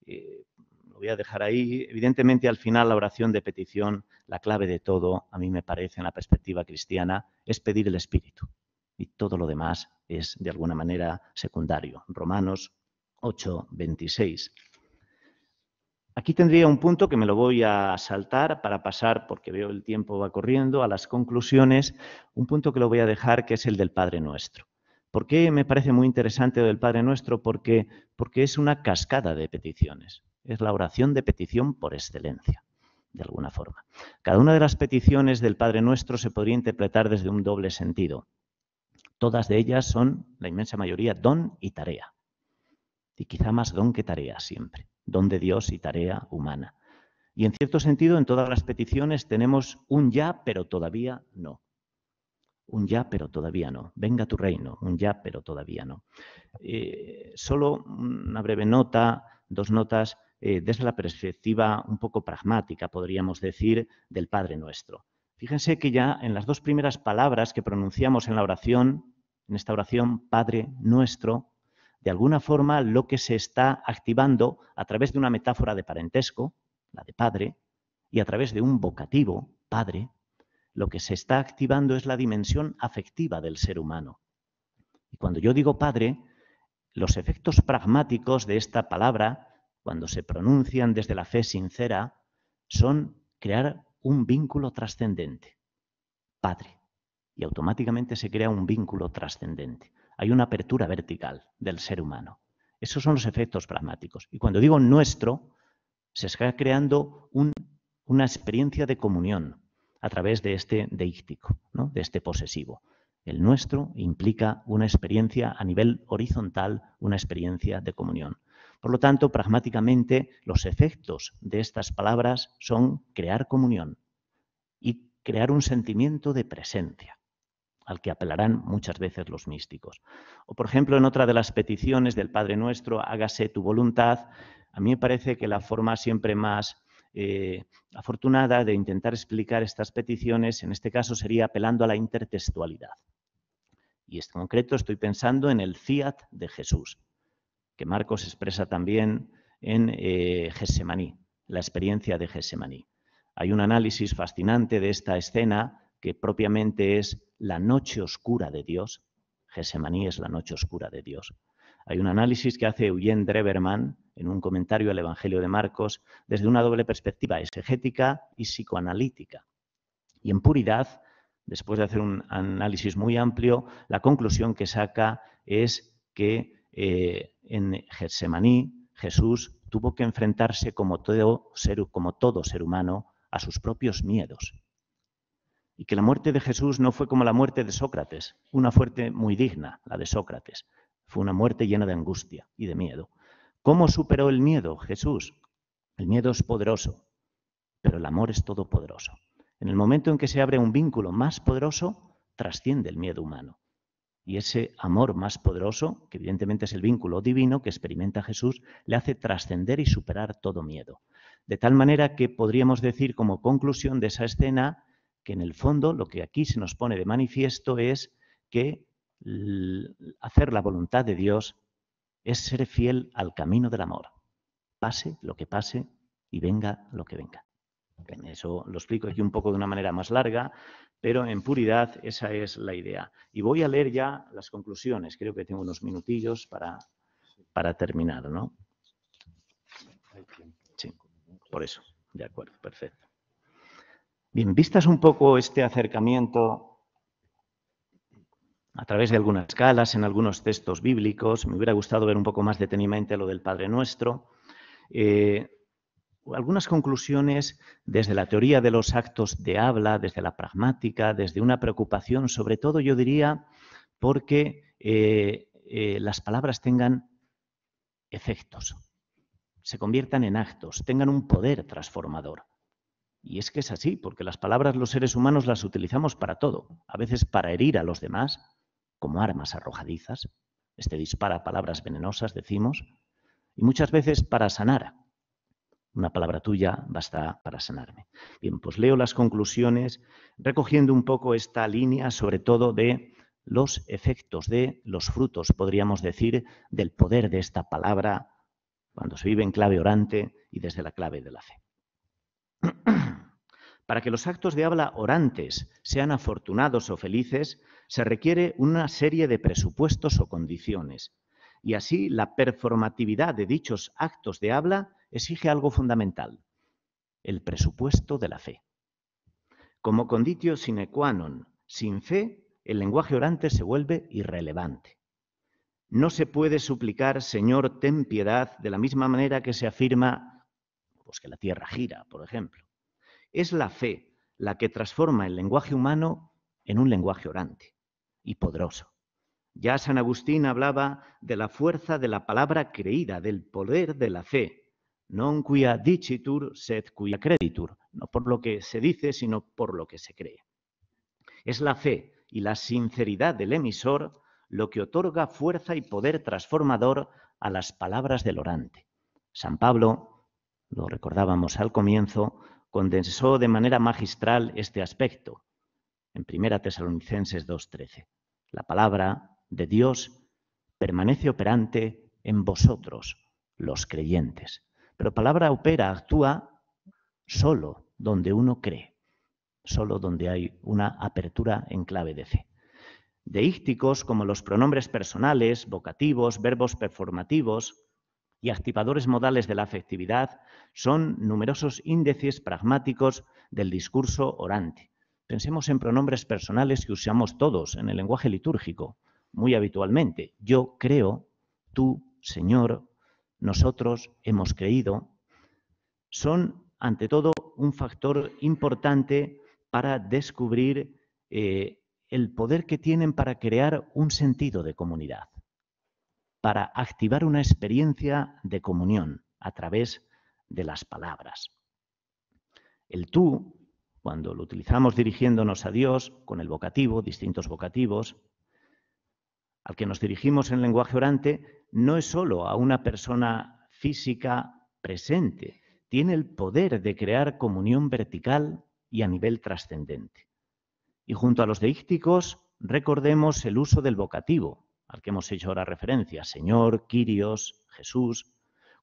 Eh, lo voy a dejar ahí. Evidentemente, al final, la oración de petición, la clave de todo, a mí me parece, en la perspectiva cristiana, es pedir el Espíritu. Y todo lo demás es, de alguna manera, secundario. Romanos 8.26. Aquí tendría un punto que me lo voy a saltar para pasar, porque veo el tiempo va corriendo, a las conclusiones, un punto que lo voy a dejar que es el del Padre Nuestro. ¿Por qué me parece muy interesante el del Padre Nuestro? Porque, porque es una cascada de peticiones. Es la oración de petición por excelencia, de alguna forma. Cada una de las peticiones del Padre Nuestro se podría interpretar desde un doble sentido. Todas de ellas son, la inmensa mayoría, don y tarea y quizá más don que tarea siempre, don de Dios y tarea humana. Y en cierto sentido, en todas las peticiones tenemos un ya, pero todavía no. Un ya, pero todavía no. Venga tu reino, un ya, pero todavía no. Eh, solo una breve nota, dos notas, eh, desde la perspectiva un poco pragmática, podríamos decir, del Padre nuestro. Fíjense que ya en las dos primeras palabras que pronunciamos en la oración, en esta oración, Padre nuestro, de alguna forma lo que se está activando a través de una metáfora de parentesco, la de padre, y a través de un vocativo, padre, lo que se está activando es la dimensión afectiva del ser humano. Y cuando yo digo padre, los efectos pragmáticos de esta palabra, cuando se pronuncian desde la fe sincera, son crear un vínculo trascendente. Padre. Y automáticamente se crea un vínculo trascendente hay una apertura vertical del ser humano. Esos son los efectos pragmáticos. Y cuando digo nuestro, se está creando una experiencia de comunión a través de este deíctico, de este posesivo. El nuestro implica una experiencia a nivel horizontal, una experiencia de comunión. Por lo tanto, pragmáticamente, los efectos de estas palabras son crear comunión y crear un sentimiento de presencia al que apelarán muchas veces los místicos. O, por ejemplo, en otra de las peticiones del Padre Nuestro, hágase tu voluntad, a mí me parece que la forma siempre más eh, afortunada de intentar explicar estas peticiones, en este caso, sería apelando a la intertextualidad. Y en concreto estoy pensando en el fiat de Jesús, que Marcos expresa también en eh, Gesemaní, la experiencia de Gesemaní. Hay un análisis fascinante de esta escena que propiamente es la noche oscura de Dios. Gesemaní es la noche oscura de Dios. Hay un análisis que hace Eugene Dreberman en un comentario al Evangelio de Marcos desde una doble perspectiva exegética y psicoanalítica. Y en puridad, después de hacer un análisis muy amplio, la conclusión que saca es que eh, en Getsemaní Jesús tuvo que enfrentarse como todo como todo ser humano a sus propios miedos y que la muerte de Jesús no fue como la muerte de Sócrates, una muerte muy digna, la de Sócrates. Fue una muerte llena de angustia y de miedo. ¿Cómo superó el miedo Jesús? El miedo es poderoso, pero el amor es todopoderoso. En el momento en que se abre un vínculo más poderoso, trasciende el miedo humano. Y ese amor más poderoso, que evidentemente es el vínculo divino que experimenta Jesús, le hace trascender y superar todo miedo. De tal manera que podríamos decir como conclusión de esa escena que en el fondo lo que aquí se nos pone de manifiesto es que hacer la voluntad de Dios es ser fiel al camino del amor, pase lo que pase y venga lo que venga. En eso lo explico aquí un poco de una manera más larga, pero en puridad esa es la idea. Y voy a leer ya las conclusiones, creo que tengo unos minutillos para, para terminar, ¿no? Sí, por eso, de acuerdo, perfecto. Bien, vistas un poco este acercamiento a través de algunas escalas en algunos textos bíblicos, me hubiera gustado ver un poco más detenidamente lo del Padre Nuestro, eh, algunas conclusiones desde la teoría de los actos de habla, desde la pragmática, desde una preocupación, sobre todo yo diría, porque eh, eh, las palabras tengan efectos, se conviertan en actos, tengan un poder transformador. Y es que es así, porque las palabras los seres humanos las utilizamos para todo, a veces para herir a los demás, como armas arrojadizas. Este dispara palabras venenosas, decimos, y muchas veces para sanar. Una palabra tuya basta para sanarme. Bien, pues leo las conclusiones recogiendo un poco esta línea, sobre todo de los efectos, de los frutos, podríamos decir, del poder de esta palabra cuando se vive en clave orante y desde la clave de la fe. Para que los actos de habla orantes sean afortunados o felices, se requiere una serie de presupuestos o condiciones. Y así la performatividad de dichos actos de habla exige algo fundamental, el presupuesto de la fe. Como conditio sine qua non, sin fe, el lenguaje orante se vuelve irrelevante. No se puede suplicar, Señor, ten piedad, de la misma manera que se afirma que la Tierra gira, por ejemplo. Es la fe la que transforma el lenguaje humano en un lenguaje orante y poderoso. Ya San Agustín hablaba de la fuerza de la palabra creída, del poder de la fe. Non quia dicitur, sed quia creditur. No por lo que se dice, sino por lo que se cree. Es la fe y la sinceridad del emisor lo que otorga fuerza y poder transformador a las palabras del orante. San Pablo lo recordábamos al comienzo, condensó de manera magistral este aspecto en Primera Tesalonicenses 2.13. La palabra de Dios permanece operante en vosotros, los creyentes. Pero palabra opera, actúa solo donde uno cree, solo donde hay una apertura en clave de fe. Deícticos como los pronombres personales, vocativos, verbos performativos, y activadores modales de la afectividad son numerosos índices pragmáticos del discurso orante. Pensemos en pronombres personales que usamos todos en el lenguaje litúrgico, muy habitualmente. Yo creo, tú, Señor, nosotros hemos creído. Son, ante todo, un factor importante para descubrir eh, el poder que tienen para crear un sentido de comunidad para activar una experiencia de comunión a través de las palabras. El tú, cuando lo utilizamos dirigiéndonos a Dios con el vocativo, distintos vocativos, al que nos dirigimos en lenguaje orante, no es sólo a una persona física presente, tiene el poder de crear comunión vertical y a nivel trascendente. Y junto a los deícticos, recordemos el uso del vocativo, al que hemos hecho ahora referencia, Señor, quirios, Jesús,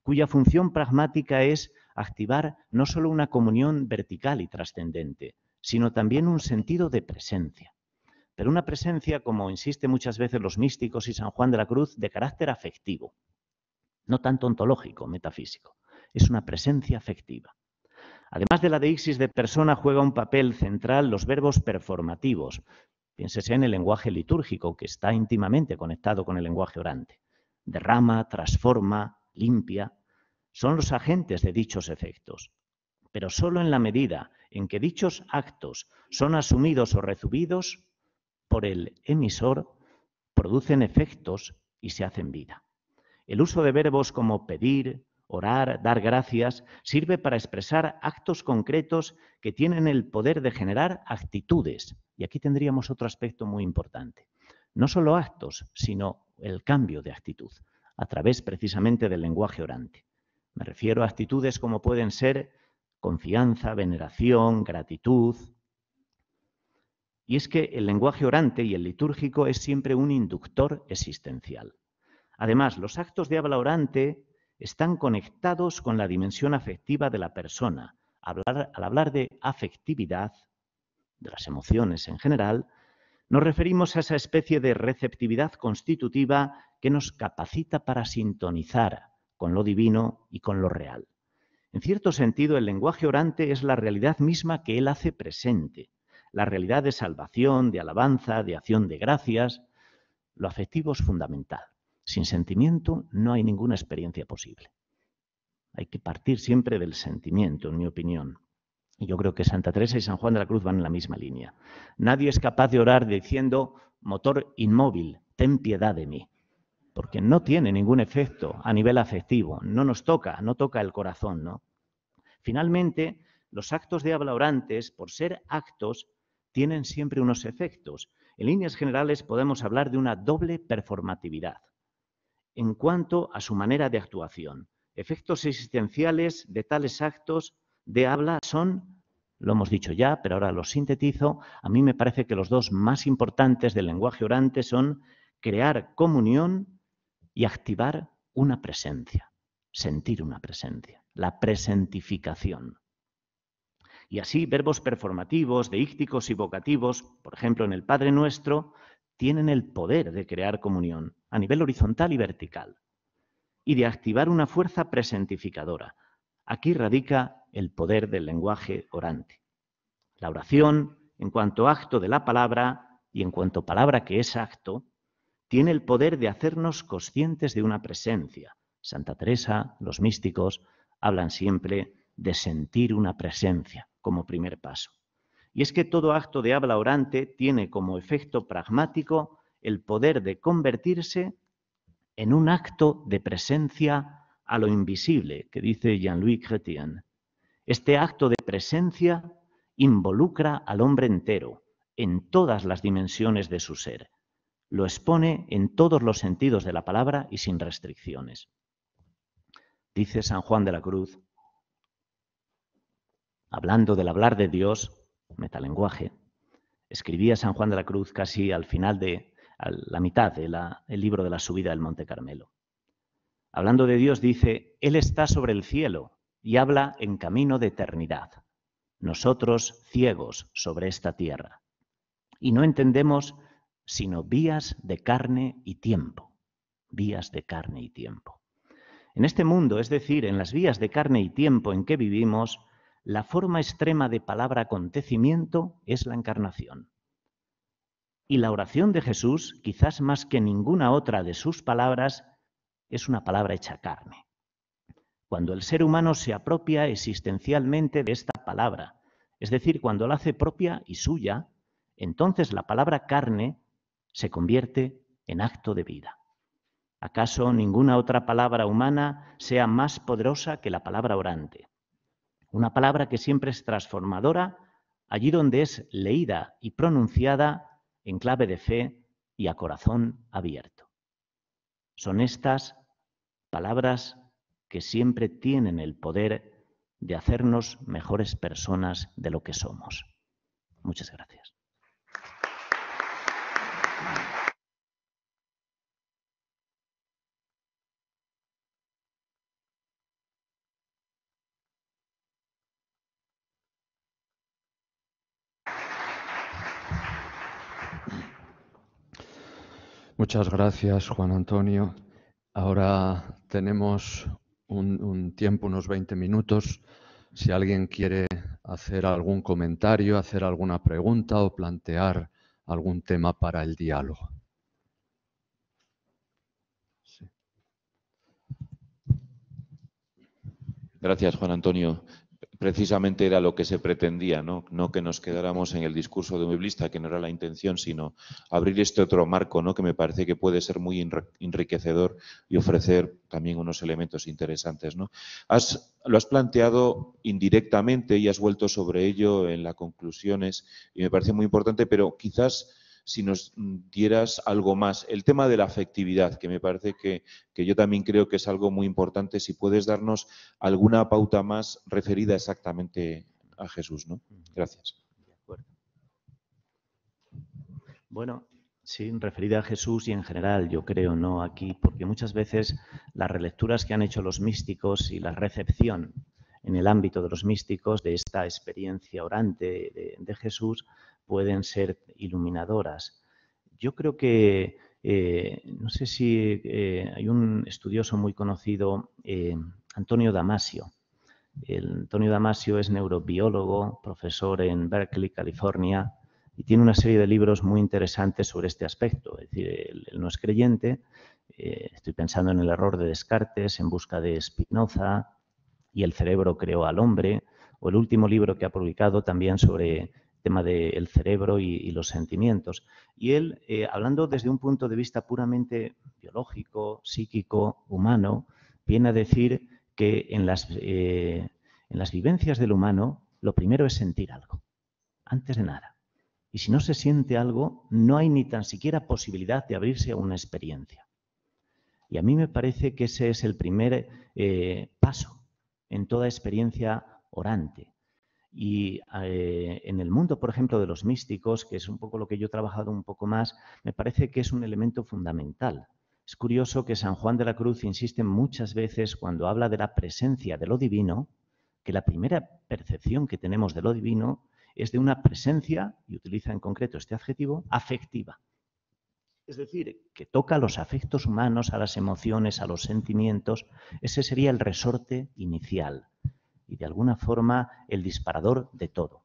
cuya función pragmática es activar no solo una comunión vertical y trascendente, sino también un sentido de presencia. Pero una presencia, como insisten muchas veces los místicos y San Juan de la Cruz, de carácter afectivo, no tanto ontológico, metafísico. Es una presencia afectiva. Además de la deixis de persona, juega un papel central los verbos performativos, Piénsese en el lenguaje litúrgico, que está íntimamente conectado con el lenguaje orante. Derrama, transforma, limpia. Son los agentes de dichos efectos. Pero solo en la medida en que dichos actos son asumidos o recibidos por el emisor, producen efectos y se hacen vida. El uso de verbos como pedir, orar, dar gracias, sirve para expresar actos concretos que tienen el poder de generar actitudes. Y aquí tendríamos otro aspecto muy importante. No solo actos, sino el cambio de actitud, a través precisamente del lenguaje orante. Me refiero a actitudes como pueden ser confianza, veneración, gratitud. Y es que el lenguaje orante y el litúrgico es siempre un inductor existencial. Además, los actos de habla orante están conectados con la dimensión afectiva de la persona. Hablar, al hablar de afectividad, de las emociones en general, nos referimos a esa especie de receptividad constitutiva que nos capacita para sintonizar con lo divino y con lo real. En cierto sentido, el lenguaje orante es la realidad misma que él hace presente, la realidad de salvación, de alabanza, de acción de gracias, lo afectivo es fundamental. Sin sentimiento no hay ninguna experiencia posible. Hay que partir siempre del sentimiento, en mi opinión. Y yo creo que Santa Teresa y San Juan de la Cruz van en la misma línea. Nadie es capaz de orar diciendo, motor inmóvil, ten piedad de mí, porque no tiene ningún efecto a nivel afectivo, no nos toca, no toca el corazón, ¿no? Finalmente, los actos de habla orantes, por ser actos, tienen siempre unos efectos. En líneas generales podemos hablar de una doble performatividad en cuanto a su manera de actuación. Efectos existenciales de tales actos de habla son, lo hemos dicho ya, pero ahora lo sintetizo, a mí me parece que los dos más importantes del lenguaje orante son crear comunión y activar una presencia, sentir una presencia, la presentificación. Y así verbos performativos, deícticos y vocativos, por ejemplo en el Padre Nuestro, tienen el poder de crear comunión a nivel horizontal y vertical y de activar una fuerza presentificadora. Aquí radica el poder del lenguaje orante. La oración, en cuanto acto de la palabra y en cuanto palabra que es acto, tiene el poder de hacernos conscientes de una presencia. Santa Teresa, los místicos, hablan siempre de sentir una presencia como primer paso. Y es que todo acto de habla orante tiene como efecto pragmático el poder de convertirse en un acto de presencia a lo invisible, que dice Jean-Louis Chrétien. Este acto de presencia involucra al hombre entero, en todas las dimensiones de su ser. Lo expone en todos los sentidos de la palabra y sin restricciones. Dice San Juan de la Cruz, hablando del hablar de Dios, metalenguaje, escribía San Juan de la Cruz casi al final de a la mitad del libro de la subida del Monte Carmelo. Hablando de Dios dice, Él está sobre el cielo y habla en camino de eternidad, nosotros ciegos sobre esta tierra, y no entendemos sino vías de carne y tiempo, vías de carne y tiempo. En este mundo, es decir, en las vías de carne y tiempo en que vivimos, la forma extrema de palabra acontecimiento es la encarnación. Y la oración de Jesús, quizás más que ninguna otra de sus palabras, es una palabra hecha carne. Cuando el ser humano se apropia existencialmente de esta palabra, es decir, cuando la hace propia y suya, entonces la palabra carne se convierte en acto de vida. ¿Acaso ninguna otra palabra humana sea más poderosa que la palabra orante? Una palabra que siempre es transformadora allí donde es leída y pronunciada en clave de fe y a corazón abierto. Son estas palabras que siempre tienen el poder de hacernos mejores personas de lo que somos. Muchas gracias. Muchas gracias, Juan Antonio. Ahora tenemos un, tiempo, unos 20 minutos. Si alguien quiere hacer algún comentario, hacer alguna pregunta o plantear algún tema para el diálogo. Gracias, Juan Antonio precisamente era lo que se pretendía, ¿no? no que nos quedáramos en el discurso de Mueblista, que no era la intención, sino abrir este otro marco, ¿no? que me parece que puede ser muy enriquecedor y ofrecer también unos elementos interesantes. ¿no? lo has planteado indirectamente y has vuelto sobre ello en las conclusiones, y me parece muy importante, pero quizás si nos dieras algo más. El tema de la afectividad, que me parece que, yo también creo que es algo muy importante, si puedes darnos alguna pauta más referida exactamente a Jesús. ¿no? Gracias. Bueno, Sí, referida a Jesús y en general, yo creo, ¿no? Aquí, porque muchas veces las relecturas que han hecho los místicos y la recepción en el ámbito de los místicos de esta experiencia orante de Jesús pueden ser iluminadoras. Yo creo que, eh, no sé si eh, hay un estudioso muy conocido, eh, Antonio Damasio. El Antonio Damasio es neurobiólogo, profesor en Berkeley, California, y tiene una serie de libros muy interesantes sobre este aspecto. Es decir, el no es creyente, estoy pensando en el error de Descartes, en busca de Spinoza, y el cerebro creó al hombre, o el último libro que ha publicado también sobre tema del cerebro y, los sentimientos. Y él, eh, hablando desde un punto de vista puramente biológico, psíquico, humano, viene a decir que eh, en las, vivencias del humano lo primero es sentir algo, antes de nada. Y si no se siente algo, no hay ni tan siquiera posibilidad de abrirse a una experiencia. Y a mí me parece que ese es el primer eh, paso en toda experiencia orante, y eh, en el mundo, por ejemplo, de los místicos, que es un poco lo que yo he trabajado un poco más, me parece que es un elemento fundamental. Es curioso que San Juan de la Cruz insiste muchas veces cuando habla de la presencia de lo divino, que la primera percepción que tenemos de lo divino es de una presencia, y utiliza en concreto este adjetivo, afectiva. Es decir, que toca a los afectos humanos, a las emociones, a los sentimientos. Ese sería el resorte inicial y de alguna forma el disparador de todo.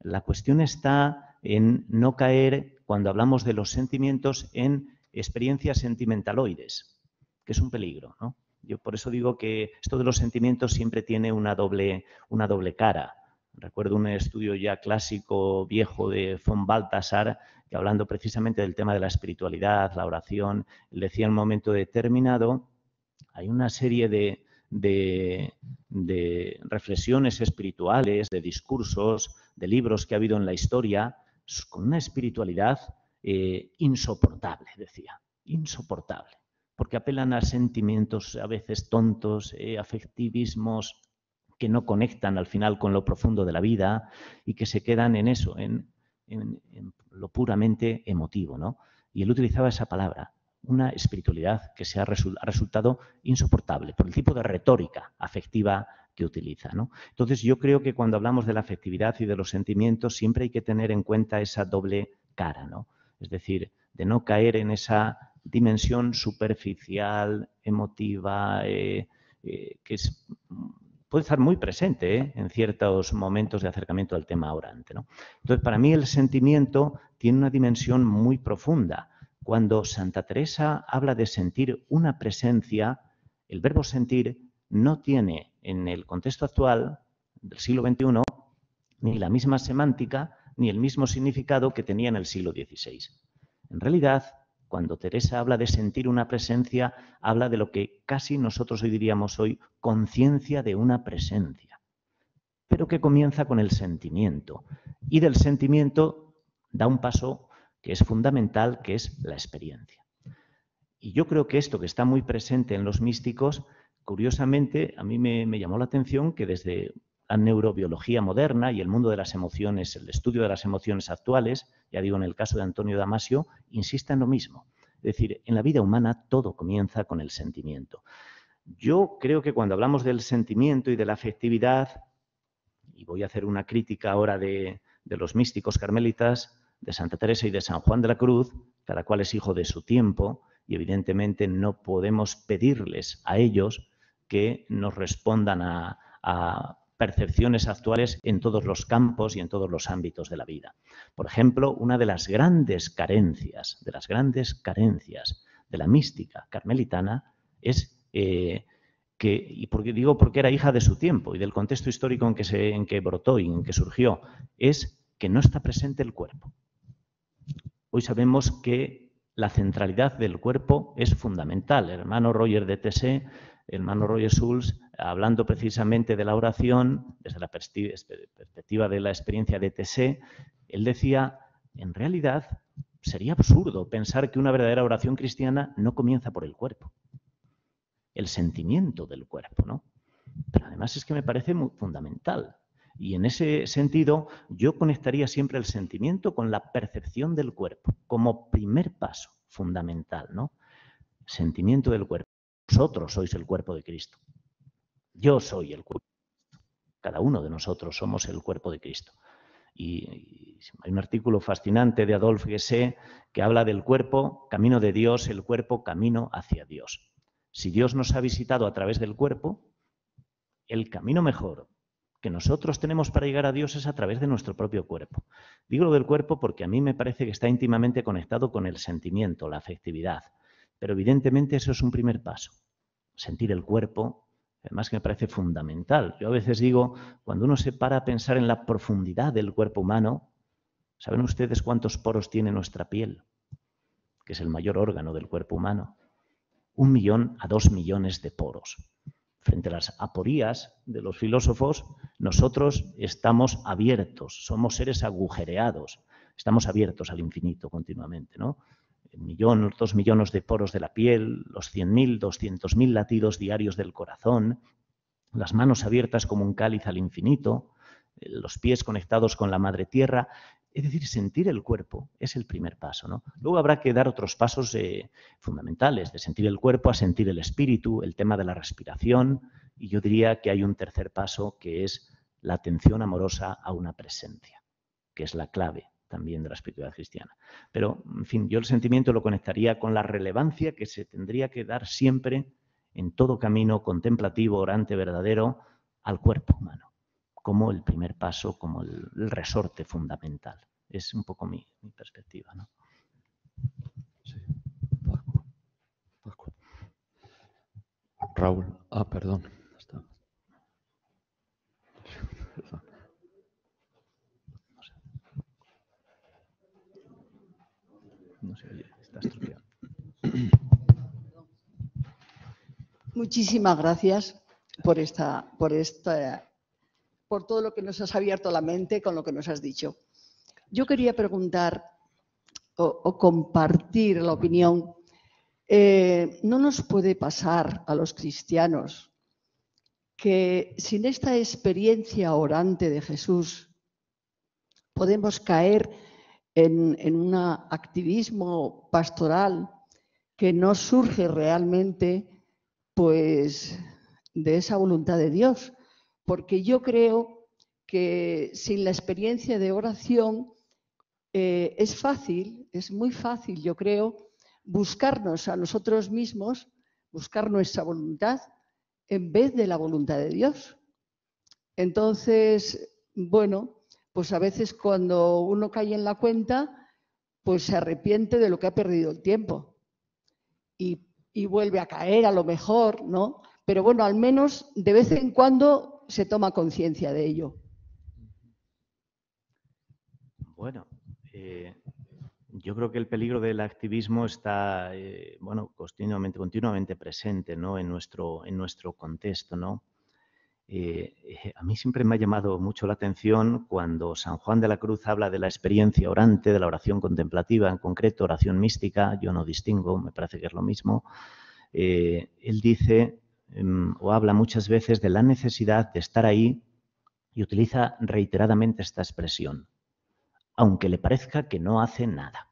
La cuestión está en no caer, cuando hablamos de los sentimientos, en experiencias sentimentaloides, que es un peligro. Yo por eso digo que esto de los sentimientos siempre tiene una doble, una doble cara. Recuerdo un estudio ya clásico, viejo, de von Baltasar, que hablando precisamente del tema de la espiritualidad, la oración, decía en un momento determinado, hay una serie de, de, reflexiones espirituales, de discursos, de libros que ha habido en la historia, con una espiritualidad eh, insoportable, decía, insoportable, porque apelan a sentimientos a veces tontos, eh, afectivismos que no conectan al final con lo profundo de la vida y que se quedan en eso, en, en lo puramente emotivo, ¿no? Y él utilizaba esa palabra, una espiritualidad que se ha, resultado insoportable por el tipo de retórica afectiva que utiliza. ¿no? Entonces yo creo que cuando hablamos de la afectividad y de los sentimientos siempre hay que tener en cuenta esa doble cara, ¿no? es decir, de no caer en esa dimensión superficial, emotiva, eh, eh, que puede estar muy presente ¿eh? en ciertos momentos de acercamiento al tema orante. Entonces, para mí el sentimiento tiene una dimensión muy profunda cuando Santa Teresa habla de sentir una presencia, el verbo sentir no tiene en el contexto actual del siglo XXI ni la misma semántica ni el mismo significado que tenía en el siglo XVI. En realidad, cuando Teresa habla de sentir una presencia, habla de lo que casi nosotros hoy diríamos hoy conciencia de una presencia, pero que comienza con el sentimiento. Y del sentimiento da un paso que es fundamental, que es la experiencia. Y yo creo que esto que está muy presente en los místicos, curiosamente, a mí me, llamó la atención que desde la neurobiología moderna y el mundo de las emociones, el estudio de las emociones actuales, ya digo en el caso de Antonio Damasio, insista en lo mismo. Es decir, en la vida humana todo comienza con el sentimiento. Yo creo que cuando hablamos del sentimiento y de la afectividad, y voy a hacer una crítica ahora de los místicos carmelitas, de Santa Teresa y de San Juan de la Cruz, cada cual es hijo de su tiempo y evidentemente no podemos pedirles a ellos que nos respondan a, percepciones actuales en todos los campos y en todos los ámbitos de la vida. Por ejemplo, una de las grandes carencias, de las grandes carencias de la mística carmelitana es eh, que, y porque, digo porque era hija de su tiempo y del contexto histórico en que, se, en que brotó y en que surgió, es que no está presente el cuerpo. Hoy sabemos que la centralidad del cuerpo es fundamental. hermano Roger de Tessé, hermano Roger Schulz, hablando precisamente de la oración, desde la eh, perspectiva de la experiencia de Tessé, él decía, en realidad sería absurdo pensar que una verdadera oración cristiana no comienza por el cuerpo, el sentimiento del cuerpo, ¿no? Pero además es que me parece muy fundamental. Y en ese sentido, yo conectaría siempre el sentimiento con la percepción del cuerpo, como primer paso fundamental, ¿no? Sentimiento del cuerpo. Vosotros sois el cuerpo de Cristo. Yo soy el cuerpo. Cada uno de nosotros somos el cuerpo de Cristo. Y hay un artículo fascinante de Adolphe Gessé que habla del cuerpo, camino de Dios, el cuerpo, camino hacia Dios. Si Dios nos ha visitado a través del cuerpo, el camino mejor que nosotros tenemos para llegar a Dios es a través de nuestro propio cuerpo. Digo lo del cuerpo porque a mí me parece que está íntimamente conectado con el sentimiento, la afectividad. Pero evidentemente eso es un primer paso. Sentir el cuerpo, además que me parece fundamental. Yo a veces digo, cuando uno se para a pensar en la profundidad del cuerpo humano, ¿saben ustedes cuántos poros tiene nuestra piel? Que es el mayor órgano del cuerpo humano. Un millón a dos millones de poros frente a las aporías de los filósofos, nosotros estamos abiertos, somos seres agujereados, estamos abiertos al infinito continuamente, ¿no? El millón, dos millones de poros de la piel, los 100.000, mil latidos diarios del corazón, las manos abiertas como un cáliz al infinito, los pies conectados con la madre tierra, es decir, sentir el cuerpo es el primer paso. ¿no? Luego habrá que dar otros pasos eh, fundamentales, de sentir el cuerpo a sentir el espíritu, el tema de la respiración, y yo diría que hay un tercer paso que es la atención amorosa a una presencia, que es la clave también de la espiritualidad cristiana. Pero, en fin, yo el sentimiento lo conectaría con la relevancia que se tendría que dar siempre en todo camino contemplativo, orante, verdadero, al cuerpo humano como el primer paso, como el, resorte fundamental. Es un poco mi, perspectiva. ¿no? Sí. Raúl, ah, perdón. No oye, está Muchísimas gracias por esta, por esta por todo lo que nos has abierto la mente con lo que nos has dicho. Yo quería preguntar o, compartir la opinión. Eh, no nos puede pasar a los cristianos que sin esta experiencia orante de Jesús podemos caer en, en un activismo pastoral que no surge realmente pues de esa voluntad de Dios, porque yo creo que sin la experiencia de oración eh, es fácil, es muy fácil, yo creo, buscarnos a nosotros mismos, buscar nuestra voluntad en vez de la voluntad de Dios. Entonces, bueno, pues a veces cuando uno cae en la cuenta, pues se arrepiente de lo que ha perdido el tiempo y vuelve a caer a lo mejor, ¿no? Pero bueno, al menos de vez en cuando se toma conciencia de ello. Bueno, eh, yo creo que el peligro del activismo está, eh, bueno, continuamente, continuamente presente, ¿no? En nuestro, en nuestro contexto, ¿no? Eh, a mí siempre me ha llamado mucho la atención cuando San Juan de la Cruz habla de la experiencia orante, de la oración contemplativa, en concreto oración mística, yo no distingo, me parece que es lo mismo. él dice o habla muchas veces de la necesidad de estar ahí y utiliza reiteradamente esta expresión, aunque le parezca que no hace nada,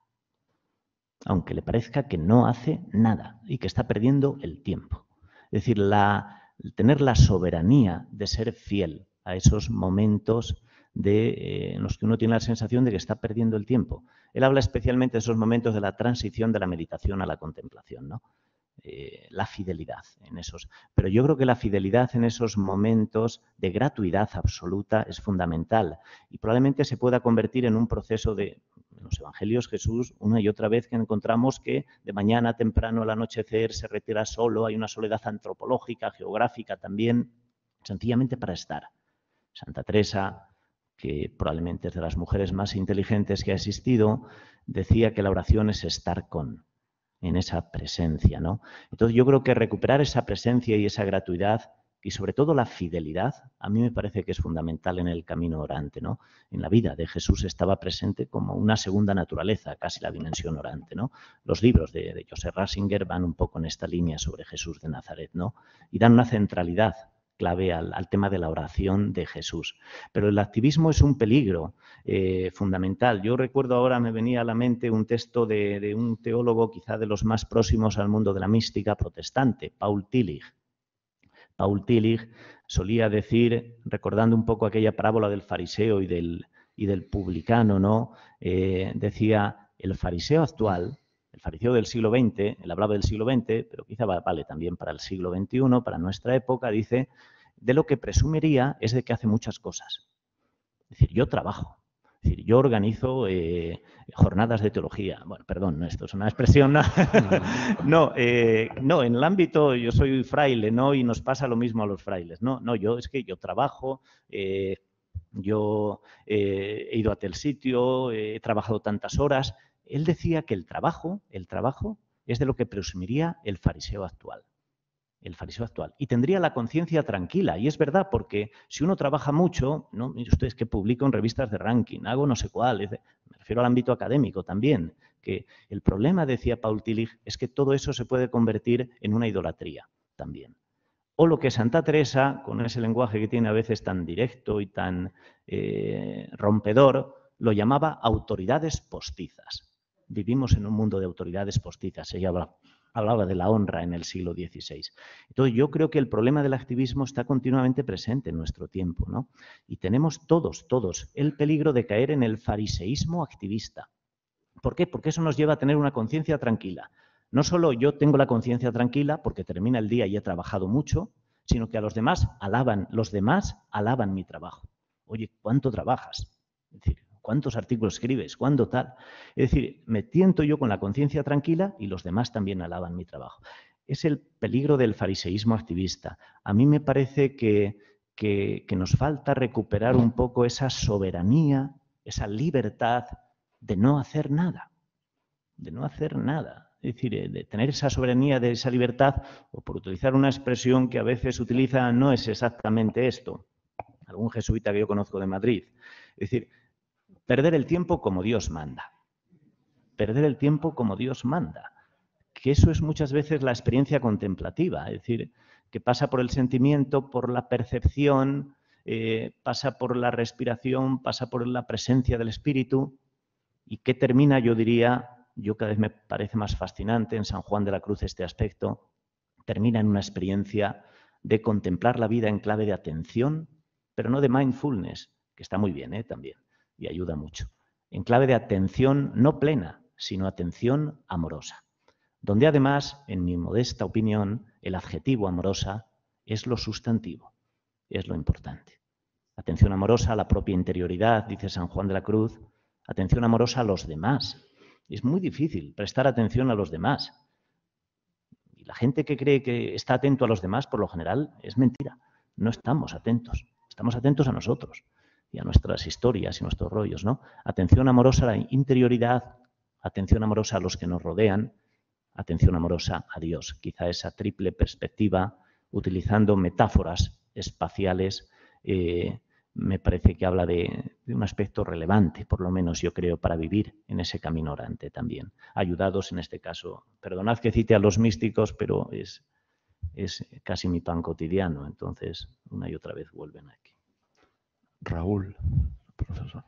aunque le parezca que no hace nada y que está perdiendo el tiempo. Es decir, la, tener la soberanía de ser fiel a esos momentos de, eh, en los que uno tiene la sensación de que está perdiendo el tiempo. Él habla especialmente de esos momentos de la transición de la meditación a la contemplación, ¿no? Eh, la fidelidad en esos. Pero yo creo que la fidelidad en esos momentos de gratuidad absoluta es fundamental y probablemente se pueda convertir en un proceso de los evangelios Jesús una y otra vez que encontramos que de mañana temprano al anochecer se retira solo, hay una soledad antropológica, geográfica también, sencillamente para estar. Santa Teresa, que probablemente es de las mujeres más inteligentes que ha existido, decía que la oración es estar con en esa presencia, ¿no? Entonces yo creo que recuperar esa presencia y esa gratuidad y sobre todo la fidelidad, a mí me parece que es fundamental en el camino orante, ¿no? En la vida de Jesús estaba presente como una segunda naturaleza, casi la dimensión orante, ¿no? Los libros de, José Joseph van un poco en esta línea sobre Jesús de Nazaret, ¿no? Y dan una centralidad clave al, tema de la oración de Jesús. Pero el activismo es un peligro eh, fundamental. Yo recuerdo ahora, me venía a la mente un texto de, un teólogo quizá de los más próximos al mundo de la mística protestante, Paul Tillich. Paul Tillich solía decir, recordando un poco aquella parábola del fariseo y del, y del publicano, ¿no? Eh, decía, el fariseo actual el fariseo del siglo XX, él hablaba del siglo XX, pero quizá vale también para el siglo XXI, para nuestra época, dice, de lo que presumiría es de que hace muchas cosas. Es decir, yo trabajo, es decir, yo organizo eh, jornadas de teología. Bueno, perdón, esto es una expresión. No, eh, no, en el ámbito, yo soy fraile, ¿no? Y nos pasa lo mismo a los frailes. No, no, yo es que yo trabajo, eh, yo he ido a tel sitio, he trabajado tantas horas. Él decía que el trabajo, el trabajo es de lo que presumiría el fariseo actual. El fariseo actual. Y tendría la conciencia tranquila. Y es verdad, porque si uno trabaja mucho, ¿no? Mire ustedes que publico en revistas de ranking, hago no sé cuál, eh, me refiero al ámbito académico también, que el problema, decía Paul Tillich, es que todo eso se puede convertir en una idolatría también. O lo que Santa Teresa, con ese lenguaje que tiene a veces tan directo y tan eh, rompedor, lo llamaba autoridades postizas vivimos en un mundo de autoridades postizas. Ella hablaba, de la honra en el siglo XVI. Entonces, yo creo que el problema del activismo está continuamente presente en nuestro tiempo, ¿no? Y tenemos todos, todos, el peligro de caer en el fariseísmo activista. ¿Por qué? Porque eso nos lleva a tener una conciencia tranquila. No solo yo tengo la conciencia tranquila porque termina el día y he trabajado mucho, sino que a los demás alaban, los demás alaban mi trabajo. Oye, ¿cuánto trabajas? Es decir, cuántos artículos escribes, cuándo tal. Es decir, me tiento yo con la conciencia tranquila y los demás también alaban mi trabajo. Es el peligro del fariseísmo activista. A mí me parece que, nos falta recuperar un poco esa soberanía, esa libertad de no hacer nada, de no hacer nada. Es decir, eh, de tener esa soberanía, de esa libertad, o por utilizar una expresión que a veces utiliza, no es exactamente esto. Algún jesuita que yo conozco de Madrid. Es decir, Perder el tiempo como Dios manda. Perder el tiempo como Dios manda. Que eso es muchas veces la experiencia contemplativa, es decir, que pasa por el sentimiento, por la percepción, eh, pasa por la respiración, pasa por la presencia del espíritu y que termina, yo diría, yo cada vez me parece más fascinante en San Juan de la Cruz este aspecto, termina en una experiencia de contemplar la vida en clave de atención, pero no de mindfulness, que está muy bien ¿eh? también y ayuda mucho. En clave de atención no plena, sino atención amorosa, donde además, en mi modesta opinión, el adjetivo amorosa es lo sustantivo, es lo importante. Atención amorosa a la propia interioridad, dice San Juan de la Cruz, atención amorosa a los demás. Es muy difícil prestar atención a los demás. Y la gente que cree que está atento a los demás, por lo general, es mentira. No estamos atentos, estamos atentos a nosotros y a nuestras historias y nuestros rollos, ¿no? Atención amorosa a la interioridad, atención amorosa a los que nos rodean, atención amorosa a Dios. Quizá esa triple perspectiva, utilizando metáforas espaciales, eh, me parece que habla de, un aspecto relevante, por lo menos yo creo, para vivir en ese camino orante también. Ayudados en este caso, perdonad que cite a los místicos, pero es, es casi mi pan cotidiano, entonces una y otra vez vuelven aquí. Raúl, profesor.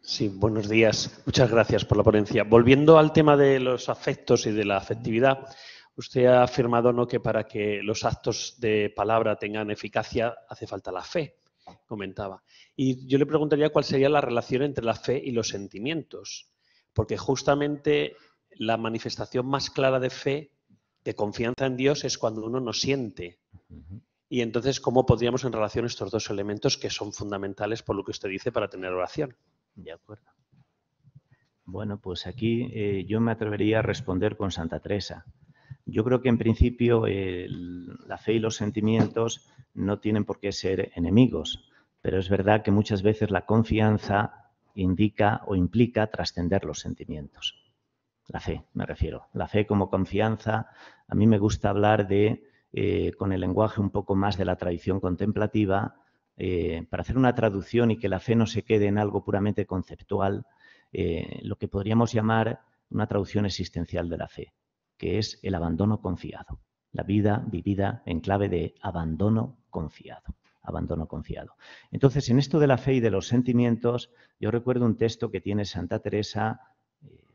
Sí, buenos días. Muchas gracias por la ponencia. Volviendo al tema de los afectos y de la afectividad, usted ha afirmado ¿no? que para que los actos de palabra tengan eficacia hace falta la fe, comentaba. Y yo le preguntaría cuál sería la relación entre la fe y los sentimientos, porque justamente la manifestación más clara de fe, de confianza en Dios, es cuando uno no siente. Y entonces, ¿cómo podríamos en relación estos dos elementos que son fundamentales por lo que usted dice para tener oración? De acuerdo. Bueno, pues aquí eh, yo me atrevería a responder con Santa Teresa. Yo creo que en principio la fe y los sentimientos no tienen por qué ser enemigos, pero es verdad que muchas veces la confianza indica o implica trascender los sentimientos. La fe, me refiero. La fe como confianza. A mí me gusta hablar de eh, con el lenguaje un poco más de la tradición contemplativa, eh, para hacer una traducción y que la fe no se quede en algo puramente conceptual, eh, lo que podríamos llamar una traducción existencial de la fe, que es el abandono confiado, la vida vivida en clave de abandono confiado abandono confiado. Entonces, en esto de la fe y de los sentimientos, yo recuerdo un texto que tiene Santa Teresa,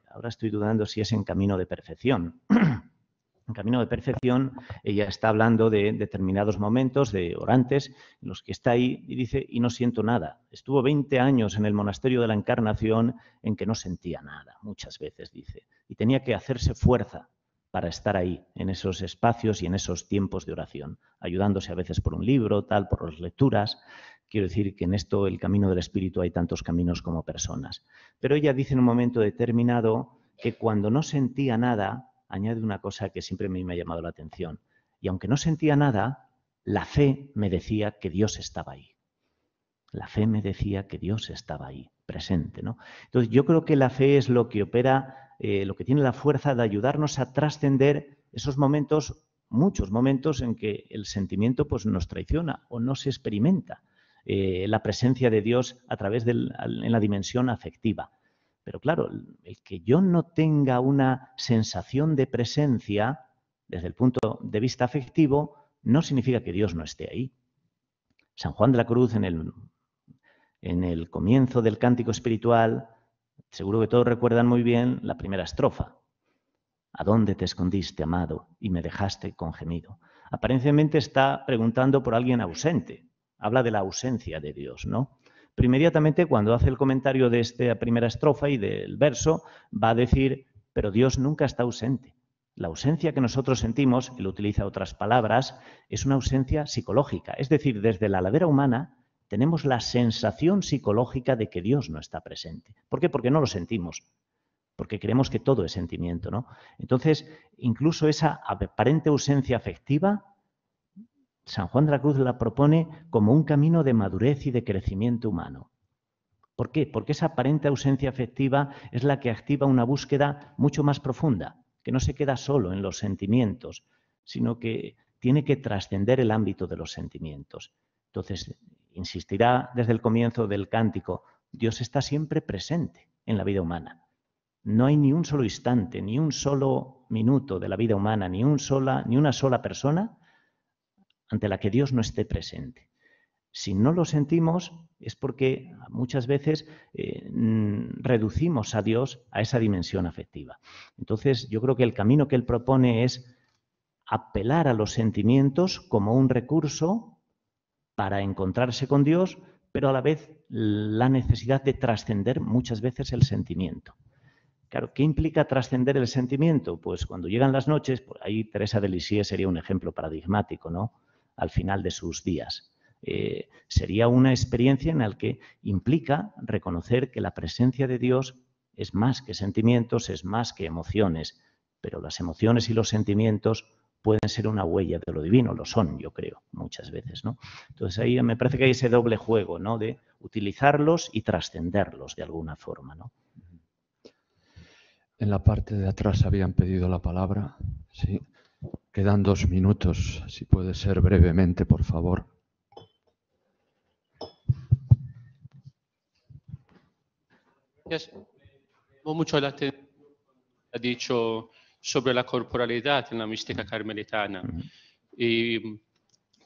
ahora estoy dudando si es en Camino de Perfección, camino de percepción, ella está hablando de determinados momentos, de orantes, en los que está ahí y dice, y no siento nada. Estuvo 20 años en el monasterio de la Encarnación en que no sentía nada, muchas veces dice, y tenía que hacerse fuerza para estar ahí, en esos espacios y en esos tiempos de oración, ayudándose a veces por un libro, tal, por las lecturas. Quiero decir que en esto, el camino del espíritu, hay tantos caminos como personas. Pero ella dice en un momento determinado que cuando no sentía nada, añade una cosa que siempre me, ha llamado la atención. Y aunque no sentía nada, la fe me decía que Dios estaba ahí. La fe me decía que Dios estaba ahí, presente. Entonces yo creo que la fe es lo que opera, eh, lo que tiene la fuerza de ayudarnos a trascender esos momentos, muchos momentos en que el sentimiento pues, nos traiciona o no se experimenta eh, la presencia de Dios a través de en la dimensión afectiva. Pero claro, el que yo no tenga una sensación de presencia desde el punto de vista afectivo no significa que Dios no esté ahí. San Juan de la Cruz en el, en el comienzo del cántico espiritual, seguro que todos recuerdan muy bien la primera estrofa. ¿A dónde te escondiste, amado, y me dejaste con gemido? Aparentemente está preguntando por alguien ausente. Habla de la ausencia de Dios, ¿no? pero inmediatamente cuando hace el comentario de esta primera estrofa y del verso, va a decir, pero Dios nunca está ausente. La ausencia que nosotros sentimos, él utiliza otras palabras, es una ausencia psicológica. Es decir, desde la ladera humana tenemos la sensación psicológica de que Dios no está presente. ¿Por qué? Porque no lo sentimos. Porque creemos que todo es sentimiento, ¿no? Entonces, incluso esa aparente ausencia afectiva San Juan de la Cruz la propone como un camino de madurez y de crecimiento humano. ¿Por qué? Porque esa aparente ausencia afectiva es la que activa una búsqueda mucho más profunda, que no se queda solo en los sentimientos, sino que tiene que trascender el ámbito de los sentimientos. Entonces, insistirá desde el comienzo del cántico, Dios está siempre presente en la vida humana. No hay ni un solo instante, ni un solo minuto de la vida humana, ni, un sola, ni una sola persona ante la que Dios no esté presente. Si no lo sentimos es porque muchas veces eh, mm, reducimos a Dios a esa dimensión afectiva. Entonces yo creo que el camino que él propone es apelar a los sentimientos como un recurso para encontrarse con Dios, pero a la vez la necesidad de trascender muchas veces el sentimiento. Claro, ¿qué implica trascender el sentimiento? Pues cuando llegan las noches, ahí Teresa de Lisieux sería un ejemplo paradigmático, ¿no? al final de sus días. Eh, sería una experiencia en la que implica reconocer que la presencia de Dios es más que sentimientos, es más que emociones, pero las emociones y los sentimientos pueden ser una huella de lo divino, lo son, yo creo, muchas veces, ¿no? Entonces ahí me parece que hay ese doble juego, ¿no? De utilizarlos y trascenderlos de alguna forma, ¿no? En la parte de atrás habían pedido la palabra, sí. Quedan dos minutos, si puede ser brevemente, por favor. Mucho la ha dicho sobre la corporalidad en la mística carmelitana.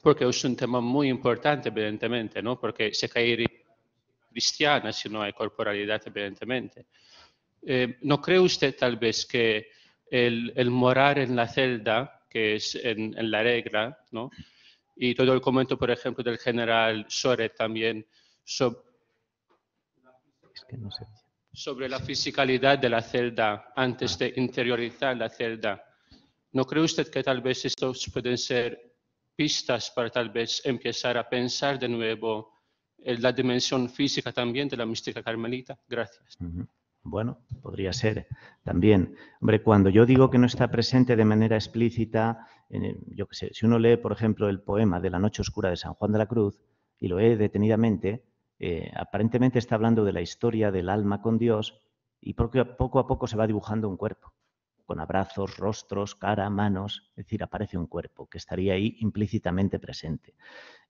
porque es un tema muy importante, evidentemente, ¿no? Porque se cae cristiana si no hay corporalidad, evidentemente. Eh, ¿No cree usted tal vez que el, el morar en la celda que es en, la regla, ¿no? Y todo el comentario, por ejemplo, del general Soret también sobre, sobre la fisicalidad de la celda antes de interiorizar la celda. ¿No cree usted que tal vez estos pueden ser pistas para tal vez empezar a pensar de nuevo en la dimensión física también de la mística carmelita? Gracias. Uh bueno, podría ser también. Hombre, cuando yo digo que no está presente de manera explícita, yo qué sé, si uno lee, por ejemplo, el poema de La Noche Oscura de San Juan de la Cruz y lo lee detenidamente, eh, aparentemente está hablando de la historia del alma con Dios y poco poco a poco se va dibujando un cuerpo, con abrazos, rostros, cara, manos, es decir, aparece un cuerpo que estaría ahí implícitamente presente.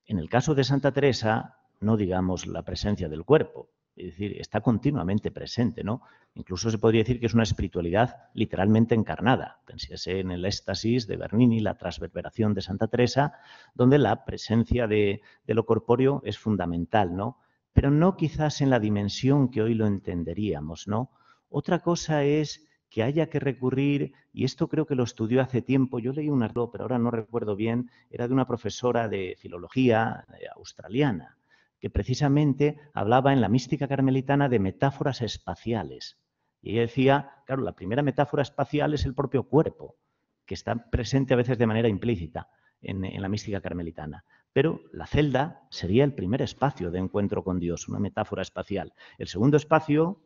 En el caso de Santa Teresa, no digamos la presencia del cuerpo, es decir, está continuamente presente, ¿no? Incluso se podría decir que es una espiritualidad literalmente encarnada. Pensé en el éxtasis de Bernini, la transverberación de Santa Teresa, donde la presencia de, lo corpóreo es fundamental, ¿no? Pero no quizás en la dimensión que hoy lo entenderíamos, ¿no? Otra cosa es que haya que recurrir, y esto creo que lo estudió hace tiempo, yo leí un artículo, pero ahora no recuerdo bien, era de una profesora de filología eh, australiana, que precisamente hablaba en la mística carmelitana de metáforas espaciales. Y ella decía, claro, la primera metáfora espacial es el propio cuerpo, que está presente a veces de manera implícita en, en la mística carmelitana. Pero la celda sería el primer espacio de encuentro con Dios, una metáfora espacial. El segundo espacio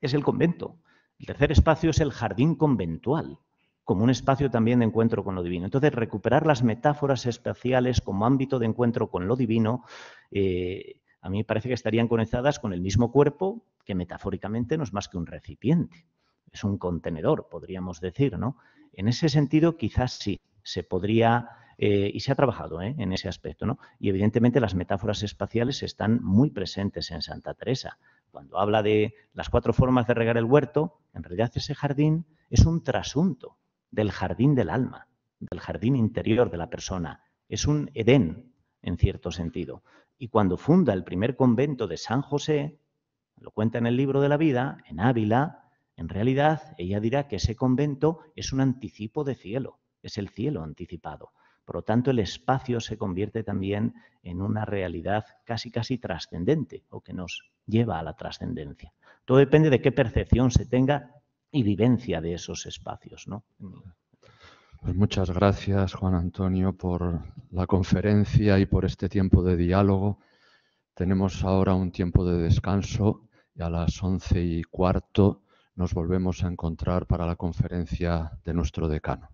es el convento. El tercer espacio es el jardín conventual, como un espacio también de encuentro con lo divino. Entonces, recuperar las metáforas espaciales como ámbito de encuentro con lo divino, eh, a mí me parece que estarían conectadas con el mismo cuerpo, que metafóricamente no es más que un recipiente, es un contenedor, podríamos decir, ¿no? En ese sentido, quizás sí, se podría, eh, y se ha trabajado ¿eh? en ese aspecto, ¿no? Y evidentemente las metáforas espaciales están muy presentes en Santa Teresa. Cuando habla de las cuatro formas de regar el huerto, en realidad ese jardín es un trasunto del jardín del alma, del jardín interior de la persona. Es un Edén, en cierto sentido. Y cuando funda el primer convento de San José, lo cuenta en el libro de la vida, en Ávila, en realidad ella dirá que ese convento es un anticipo de cielo, es el cielo anticipado. Por lo tanto, el espacio se convierte también en una realidad casi, casi trascendente o que nos lleva a la trascendencia. Todo depende de qué percepción se tenga y vivencia de esos espacios. ¿no? Pues muchas gracias, Juan Antonio, por la conferencia y por este tiempo de diálogo. Tenemos ahora un tiempo de descanso y a las once y cuarto nos volvemos a encontrar para la conferencia de nuestro decano.